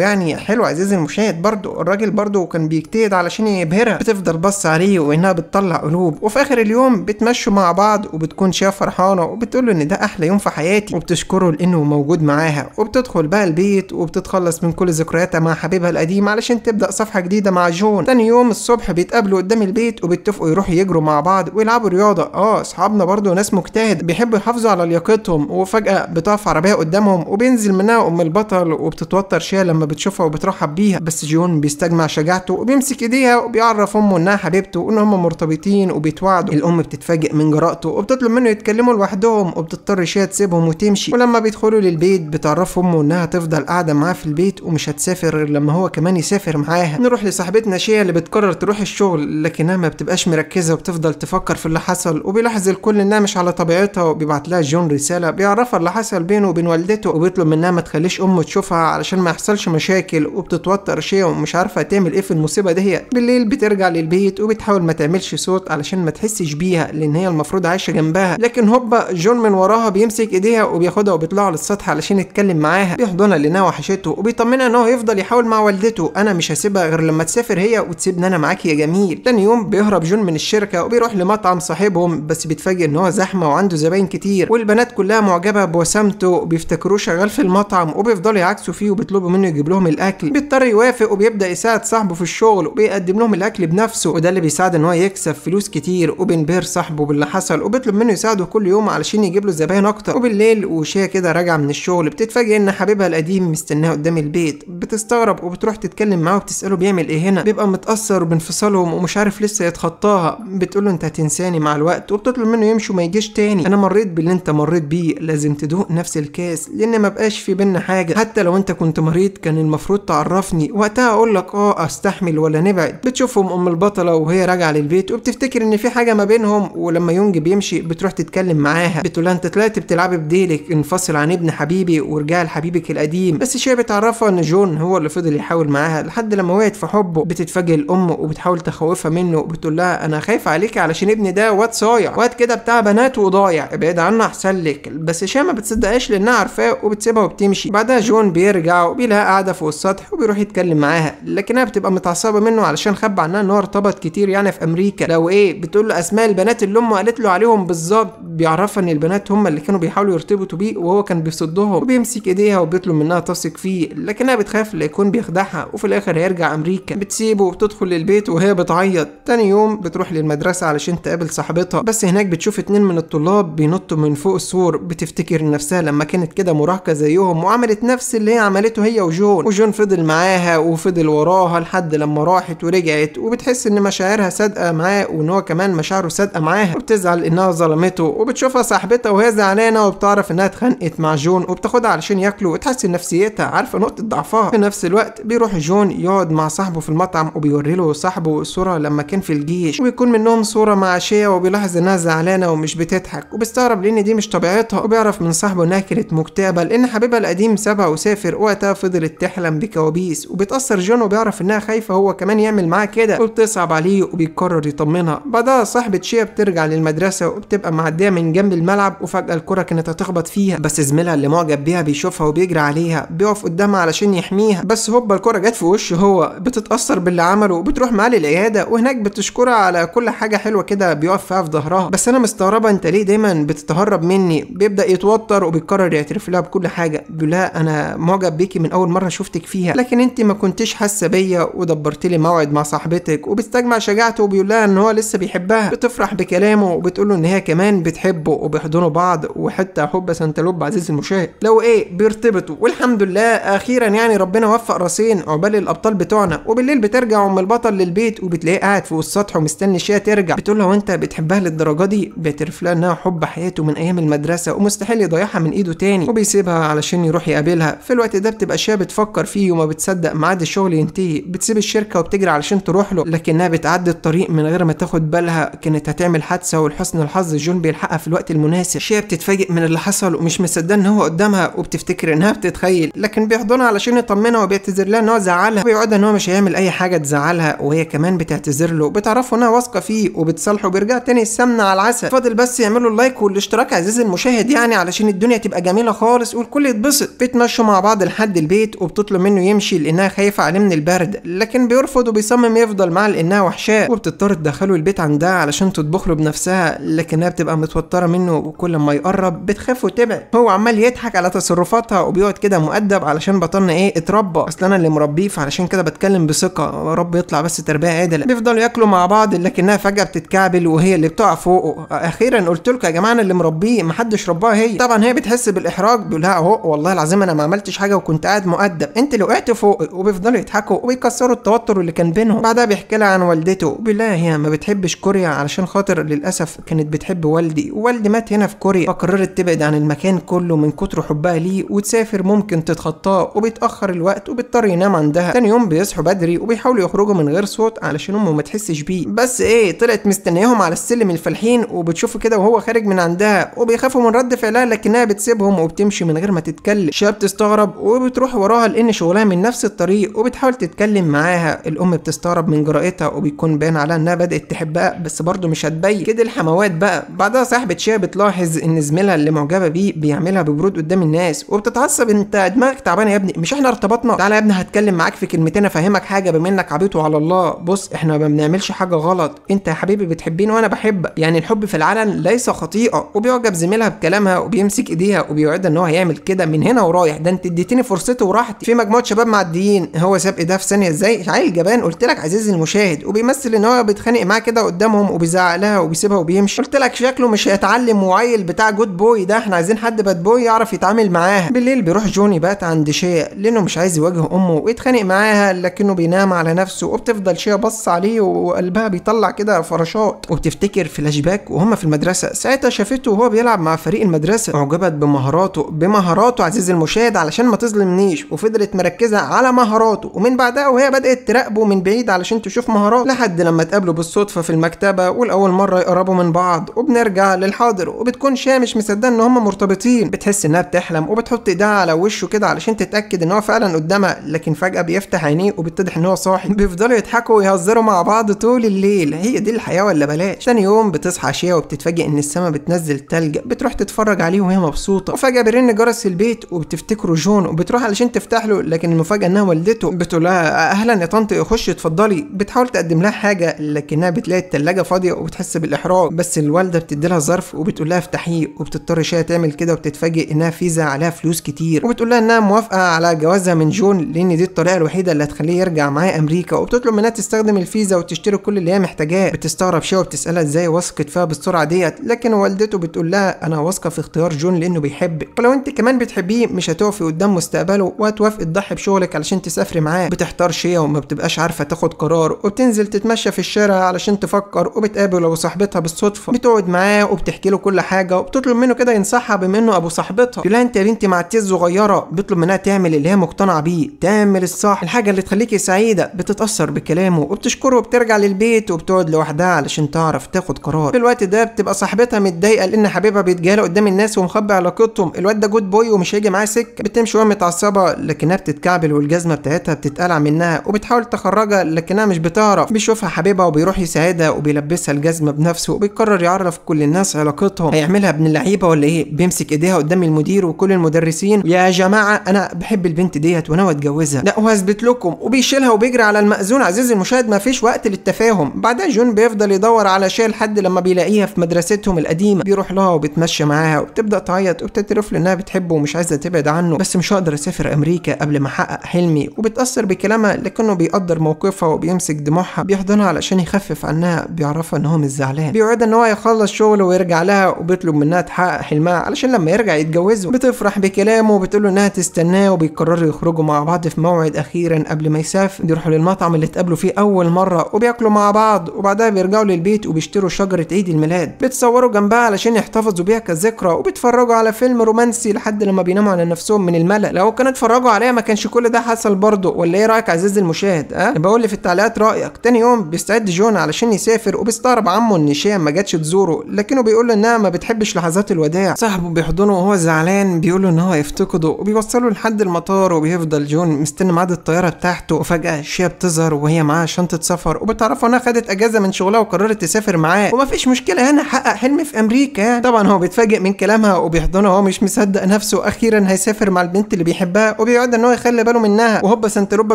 يعني حلو عزيزي المشاهد برضه الراجل برضه كان بيجتهد علشان يبهرها بتفضل بص عليه وانها بتطلع قلوب وفي اخر اليوم بتمشوا مع بعض وبتكون شايفه فرحانه وبتقول له ان ده احلى يوم في حياتي وبتشكره لانه موجود معاها وبتدخل بقى البيت وبتتخلص من كل ذكرياتها مع حبيبها القديم علشان تبدا صفحه جديده مع جون تاني يوم الصبح بيتقابلوا قدام البيت وبيتفقوا يروحوا يجروا مع بعض بعض ويلعبوا رياضه اه اصحابنا برضو ناس مجتهد بيحبوا يحافظوا على لياقتهم وفجاه بتقف عربيه قدامهم وبينزل منها ام البطل وبتتوتر شيء لما بتشوفها وبترحب بيها بس جون بيستجمع شجاعته وبيمسك ايديها وبيعرف امه انها حبيبته وان هم مرتبطين وبيتواعدوا الام بتتفاجئ من جراءته وبتطلب منه يتكلموا لوحدهم وبتضطر شيء تسيبهم وتمشي ولما بيدخلوا للبيت بتعرف امه انها تفضل قاعده معاه في البيت ومش هتسافر غير لما هو كمان يسافر معاها نروح لصاحبتنا شيا اللي بتقرر تروح الشغل لكنها ما بتبقاش مركزه وبتفضل تف بيفكر في اللي حصل وبيلاحظ الكل انها مش على طبيعتها وبيبعت لها جون رساله بيعرفها اللي حصل بينه وبين والدته وبيطلب منها ما تخليش امه تشوفها علشان ما يحصلش مشاكل وبتتوتر شيء ومش عارفه تعمل ايه في المصيبه دهي بالليل بترجع للبيت وبتحاول ما تعملش صوت علشان ما تحسش بيها لان هي المفروض عايشه جنبها لكن هوبا جون من وراها بيمسك ايديها وبياخدها وبيطلعوا للسطح علشان يتكلم معاها بيحضنها لانها وحشته وبيطمنها ان هو يفضل يحاول مع والدته انا مش هسيبها غير لما تسافر هي وتسيبني انا معاك يا جميل تاني يوم بيهرب جون من الشركه وبيروح لمطعم صاحبهم بس بيتفاجئ ان هو زحمه وعنده زباين كتير والبنات كلها معجبه بوسامته بيفتكروه شغال في المطعم وبيفضلوا يعكسوا فيه وبيطلبوا منه يجيب لهم الاكل بيضطر يوافق وبيبدا يساعد صاحبه في الشغل وبيقدم لهم الاكل بنفسه وده اللي بيساعد ان هو يكسب فلوس كتير وبينبهر صاحبه باللي حصل وبيطلب منه يساعده كل يوم علشان يجيب له زباين اكتر وبالليل وشيا كده راجعه من الشغل بتتفاجئ ان حبيبها القديم مستناه قدام البيت بتستغرب وبتروح تتكلم معاه وبتساله بيعمل ايه هنا بيبقى متاثر بانفصالهم ومش عارف لسه يتخطاها بتقول له انت هتنساني مع الوقت وبتطلب منه يمشي وما يجيش تاني انا مريت باللي انت مريت بيه لازم تدوق نفس الكاس لان ما بقاش في بينا حاجه حتى لو انت كنت مريض كان المفروض تعرفني وقتها اقول لك اه استحمل ولا نبعد بتشوفهم ام البطله وهي راجعه للبيت وبتفتكر ان في حاجه ما بينهم ولما يونج بيمشي بتروح تتكلم معاها بتقول انت طلعت بتلعبي بديلك انفصل عن ابن حبيبي ورجع لحبيبك القديم بس شيء بتعرفها ان جون هو اللي فضل يحاول معاها لحد لما وقعت في حبه بتتفاجئ الام وبتحاول تخوفها منه وبتقول لها انا خايفه عليكي علشان عشان ابني ده واد صايع واد كده بتاع بنات وضايع ابعد عنه احسن لك بس هشام ما بتصدقهاش لانها عارفاه وبتسيبها وبتمشي بعدها جون بيرجع وبيلاقيها قاعده فوق السطح وبيروح يتكلم معاها لكنها بتبقى متعصبه منه علشان خبى عنها ان هو ارتبط كتير يعني في امريكا لو ايه بتقول له اسماء البنات اللي امه قالت له عليهم بالظبط بيعرفها ان البنات هم اللي كانوا بيحاولوا يرتبطوا بيه وهو كان بيصدهم وبيمسك ايديها وبيطلب منها تثق فيه لكنها بتخاف يكون بيخدعها وفي الاخر هيرجع امريكا بتسيبه وبتدخل للبيت وهي بتعيط تاني يوم بتروح للمدرسه علشان عشان تقابل صاحبتها بس هناك بتشوف اتنين من الطلاب بينطوا من فوق السور بتفتكر نفسها لما كانت كده مراهقة زيهم وعملت نفس اللي هي عملته هي وجون وجون فضل معاها وفضل وراها لحد لما راحت ورجعت وبتحس ان مشاعرها صادقة معاه وان هو كمان مشاعره صادقة معاها وبتزعل انها ظلمته وبتشوفها صاحبتها وهي زعلانة وبتعرف انها اتخانقت مع جون وبتاخدها علشان ياكلوا وتحسن نفسيتها عارفة نقطة ضعفها في نفس الوقت بيروح جون يقعد مع صاحبه في المطعم وبيوري له صاحبه صورة لما كان في الجيش وبيكون منهم صورة مع عشية وبيلاحظ إنها زعلانة ومش بتضحك وبيستغرب لأن دي مش طبيعتها وبيعرف من صاحبه إنها كانت مكتئبة لأن حبيبها القديم سابها وسافر وقتها فضلت تحلم بكوابيس وبيتأثر جون وبيعرف إنها خايفة هو كمان يعمل معاها كده وبتصعب عليه وبيقرر يطمنها بعدها صاحبة شيا بترجع للمدرسة وبتبقى معدية من جنب الملعب وفجأة الكرة كانت هتخبط فيها بس زميلها اللي معجب بيها بيشوفها وبيجري عليها بيقف قدامها علشان يحميها بس هوبا الكرة جت في وشه هو بتتأثر باللي عمله وبتروح معاه للعيادة وهناك بتشكرها على كل حاجة حلوة كده بيقف فيها في ظهرها بس انا مستغربه انت ليه دايما بتتهرب مني بيبدا يتوتر وبيقرر يعترف لها بكل حاجه بيقول لها انا معجب بيكي من اول مره شفتك فيها لكن انت ما كنتش حاسه بيا ودبرت لي موعد مع صاحبتك وبيستجمع شجاعته وبيقول لها ان هو لسه بيحبها بتفرح بكلامه وبتقول له ان هي كمان بتحبه وبيحضنوا بعض وحتى حب سنتلوب عزيزي المشاهد لو ايه بيرتبطوا والحمد لله اخيرا يعني ربنا وفق راسين عقبال الابطال بتوعنا وبالليل بترجع ام البطل للبيت وبتلاقيه قاعد فوق السطح ومستني الشيا ترجع بتقول له انت بتحبها للدرجه دي بيعترف لها انها حب حياته من ايام المدرسه ومستحيل يضيعها من ايده تاني وبيسيبها علشان يروح يقابلها في الوقت ده بتبقى شاب بتفكر فيه وما بتصدق ميعاد الشغل ينتهي بتسيب الشركه وبتجري علشان تروح له لكنها بتعدي الطريق من غير ما تاخد بالها كانت هتعمل حادثه ولحسن الحظ جون بيلحقها في الوقت المناسب شيا بتتفاجئ من اللي حصل ومش مصدقه ان هو قدامها وبتفتكر انها بتتخيل لكن بيحضنها علشان يطمنها وبيعتذر لها ان هو زعلها وبيقعدها ان هو مش هيعمل اي حاجه تزعلها وهي كمان بتعتذر له بتعرفه انها واثقه فيه وبت بيتصالحوا وبيرجع تاني السمنه على العسل فاضل بس يعملوا اللايك والاشتراك عزيزي المشاهد يعني علشان الدنيا تبقى جميله خالص والكل يتبسط بيتمشوا مع بعض لحد البيت وبتطلب منه يمشي لانها خايفه عليه من البرد لكن بيرفض وبيصمم يفضل معاه لانها وحشاه وبتضطر تدخله البيت عندها علشان تطبخ له بنفسها لكنها بتبقى متوتره منه وكل ما يقرب بتخاف وتبعد هو عمال يضحك على تصرفاتها وبيقعد كده مؤدب علشان بطلنا ايه اتربى اصل انا اللي مربيه فعلشان كده بتكلم بثقه رب يطلع بس تربيه عادله بيفضلوا ياكلوا مع بعض لكنها فجاه بتتكلم الكابل وهي اللي بتقع فوقه اخيرا قلت لكم يا جماعه انا اللي مربيه محدش رباها هي طبعا هي بتحس بالاحراج بيقول لها اهو والله العظيم انا ما عملتش حاجه وكنت قاعد مؤدب انت اللي وقعت فوقي وبيفضلوا يضحكوا وبيكسروا التوتر اللي كان بينهم بعدها بيحكي لها عن والدته بيقول لها هي ما بتحبش كوريا علشان خاطر للاسف كانت بتحب والدي ووالدي مات هنا في كوريا فقررت تبعد عن المكان كله من كتر حبها ليه وتسافر ممكن تتخطاه وبيتاخر الوقت وبيضطر ينام عندها تاني يوم بيصحوا بدري وبيحاولوا يخرجوا من غير صوت علشان امه ما تحسش بيه بس ايه طلعت مست مستنياهم على السلم الفالحين وبتشوفه كده وهو خارج من عندها وبيخافوا من رد فعلها لكنها بتسيبهم وبتمشي من غير ما تتكلم شاب بتستغرب وبتروح وراها لان شغلها من نفس الطريق وبتحاول تتكلم معاها الام بتستغرب من جرأتها وبيكون باين عليها انها بدأت تحبها بس برضه مش هتبين كده الحموات بقى بعدها صاحبة شاب بتلاحظ ان زميلها اللي معجبة بيه بيعملها ببرود قدام الناس وبتتعصب انت دماغك تعبانة يا ابني مش احنا ارتبطنا تعالى يا ابني هتكلم معاك في كلمتين افهمك حاجة بما انك عبيط وعلى الله بص احنا ما بنعملش حاجة غلط انت يا حبيبي بتحبيني وانا بحبك يعني الحب في العلن ليس خطيئه وبيعجب زميلها بكلامها وبيمسك ايديها وبيوعدها ان هو هيعمل كده من هنا ورايح ده انت اديتني فرصتي وراحتي في مجموعه شباب معديين هو ساب ايدها في ثانيه ازاي عيل جبان قلت لك عزيزي المشاهد وبيمثل ان هو بيتخانق معاه كده قدامهم وبيزعق لها وبيسيبها وبيمشي قلت لك شكله مش هيتعلم وعيل بتاع جود بوي ده احنا عايزين حد باد بوي يعرف يتعامل معاها بالليل بيروح جوني بات عند شيا لانه مش عايز يواجه امه ويتخانق معاها لكنه بينام على نفسه وبتفضل شيا بص عليه وقلبها بيطلع كده فرشاه تقعد وتفتكر فلاش باك وهما في المدرسه ساعتها شافته وهو بيلعب مع فريق المدرسه اعجبت بمهاراته بمهاراته عزيزي المشاهد علشان ما تظلمنيش وفضلت مركزه على مهاراته ومن بعدها وهي بدات تراقبه من بعيد علشان تشوف مهاراته لحد لما اتقابلوا بالصدفه في المكتبه ولاول مره يقربوا من بعض وبنرجع للحاضر وبتكون شامش مصدقه ان هما مرتبطين بتحس انها بتحلم وبتحط ايدها على وشه كده علشان تتاكد ان هو فعلا قدامها لكن فجاه بيفتح عينيه وبيتضح ان هو صاحي بيفضلوا يضحكوا ويهزروا مع بعض طول الليل هي دي الحياه ولا بلاش تاني يوم بتصحى عشيه وبتتفاجئ ان السما بتنزل تلج بتروح تتفرج عليه وهي مبسوطه وفجاه بيرن جرس البيت وبتفتكره جون وبتروح علشان تفتح له لكن المفاجاه انها والدته بتقول لها اهلا يا طنط خش اتفضلي بتحاول تقدم لها حاجه لكنها بتلاقي التلاجة فاضيه وبتحس بالاحراج بس الوالده بتدي لها ظرف وبتقول لها افتحيه وبتضطر شاية تعمل كده وبتتفاجئ انها فيزا عليها فلوس كتير وبتقول لها انها موافقه على جوازها من جون لان دي الطريقه الوحيده اللي هتخليه يرجع معايا امريكا وبتطلب منها تستخدم الفيزا وتشتري كل اللي هي محتاجاه بتستغرب بشوه بتسالها ازاي وثقت فيها بالسرعه ديت لكن والدته بتقول لها انا واثقه في اختيار جون لانه بيحبك ولو انت كمان بتحبيه مش هتقفي قدام مستقبله وهتوافقي تضحي بشغلك علشان تسافري معاه بتحتارش هي وما بتبقاش عارفه تاخد قرار وبتنزل تتمشى في الشارع علشان تفكر وبتقابل ابو صاحبتها بالصدفه بتقعد معاه وبتحكي له كل حاجه وبتطلب منه كده ينصحها بما انه ابو صاحبتها يقول انت يا بنتي معتيه الصغيره بيطلب منها تعمل اللي هي مقتنعه بيه تعمل الصح الحاجه اللي تخليكي سعيده بتتاثر بكلامه وبتشكره وبترجع للبيت وبتقعد لوحدها علشان تعرف تاخد قرار في الوقت ده بتبقى صاحبتها متضايقه لان حبيبها بيتجاهل قدام الناس ومخبي علاقتهم الواد ده جود بوي ومش هيجي معاه سكه بتمشي وهي متعصبه لكنها بتتكعبل والجزمه بتاعتها بتتقلع منها وبتحاول تخرجها لكنها مش بتعرف بيشوفها حبيبها وبيروح يساعدها وبيلبسها الجزمه بنفسه وبيقرر يعرف كل الناس علاقتهم هيعملها ابن اللعيبه ولا ايه بيمسك ايديها قدام المدير وكل المدرسين يا جماعه انا بحب البنت ديت وناوي اتجوزها لا وهثبت لكم وبيشيلها وبيجري على المأذون عزيزي المشاهد فيش وقت للتفاهم بعدها جون بيفضل بيفضل يدور على شيء لحد لما بيلاقيها في مدرستهم القديمه بيروح لها وبتمشى معاها وبتبدا تعيط له لانها بتحبه ومش عايزه تبعد عنه بس مش هقدر اسافر امريكا قبل ما احقق حلمي وبتاثر بكلامها لكنه بيقدر موقفها وبيمسك دموعها بيحضنها علشان يخفف عنها بيعرفها ان هو مش زعلان بيوعدها ان هو يخلص شغله ويرجع لها وبيطلب منها تحقق حلمها علشان لما يرجع يتجوزه بتفرح بكلامه وبتقول له انها تستناه وبيقرروا يخرجوا مع بعض في موعد اخيرا قبل ما يسافر بيروحوا للمطعم اللي اتقابلوا فيه اول مره وبياكلوا مع بعض وبعدها بيرجعوا بيرجعوا للبيت وبيشتروا شجرة عيد الميلاد بيتصوروا جنبها علشان يحتفظوا بيها كذكرى وبيتفرجوا على فيلم رومانسي لحد لما بيناموا على نفسهم من الملل لو كانوا اتفرجوا عليها ما كانش كل ده حصل برضه ولا ايه رايك عزيزي المشاهد اه بقول لي في التعليقات رايك تاني يوم بيستعد جون علشان يسافر وبيستغرب عمه ان شيا ما جاتش تزوره لكنه بيقول له انها ما بتحبش لحظات الوداع صاحبه بيحضنه وهو زعلان بيقول له ان هو يفتقده وبيوصله لحد المطار وبيفضل جون مستني ميعاد الطياره بتاعته وفجاه شيا بتظهر وهي معاها شنطه سفر وبتعرفوا انها خدت اجازه من شغلها وقررت تسافر معاه ومفيش مشكله هنا حقق حلم في امريكا يعني طبعا هو بيتفاجئ من كلامها وبيحضنها وهو مش مصدق نفسه اخيرا هيسافر مع البنت اللي بيحبها وبيقعد ان هو يخلي باله منها وهوبا سنتروبا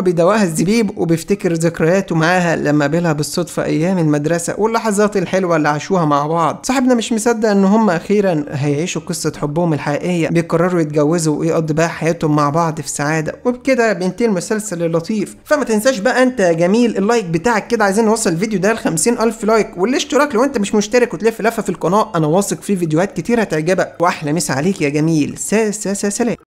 بيدوقها الزبيب وبيفتكر ذكرياته معاها لما قابلها بالصدفه ايام المدرسه واللحظات الحلوه اللي عاشوها مع بعض صاحبنا مش مصدق ان هم اخيرا هيعيشوا قصه حبهم الحقيقيه بيقرروا يتجوزوا ويقضوا بقى حياتهم مع بعض في سعاده وبكده بينتهي المسلسل اللطيف فما تنساش بقى انت يا جميل اللايك بتاعك كده عايزين نوصل الفيديو ده ل 50000 لايك والاشتراك لو انت مش مشترك وتلف لفه في القناه انا واثق في فيديوهات كتير هتعجبك واحلى مسا عليك يا جميل سا سا سا سلام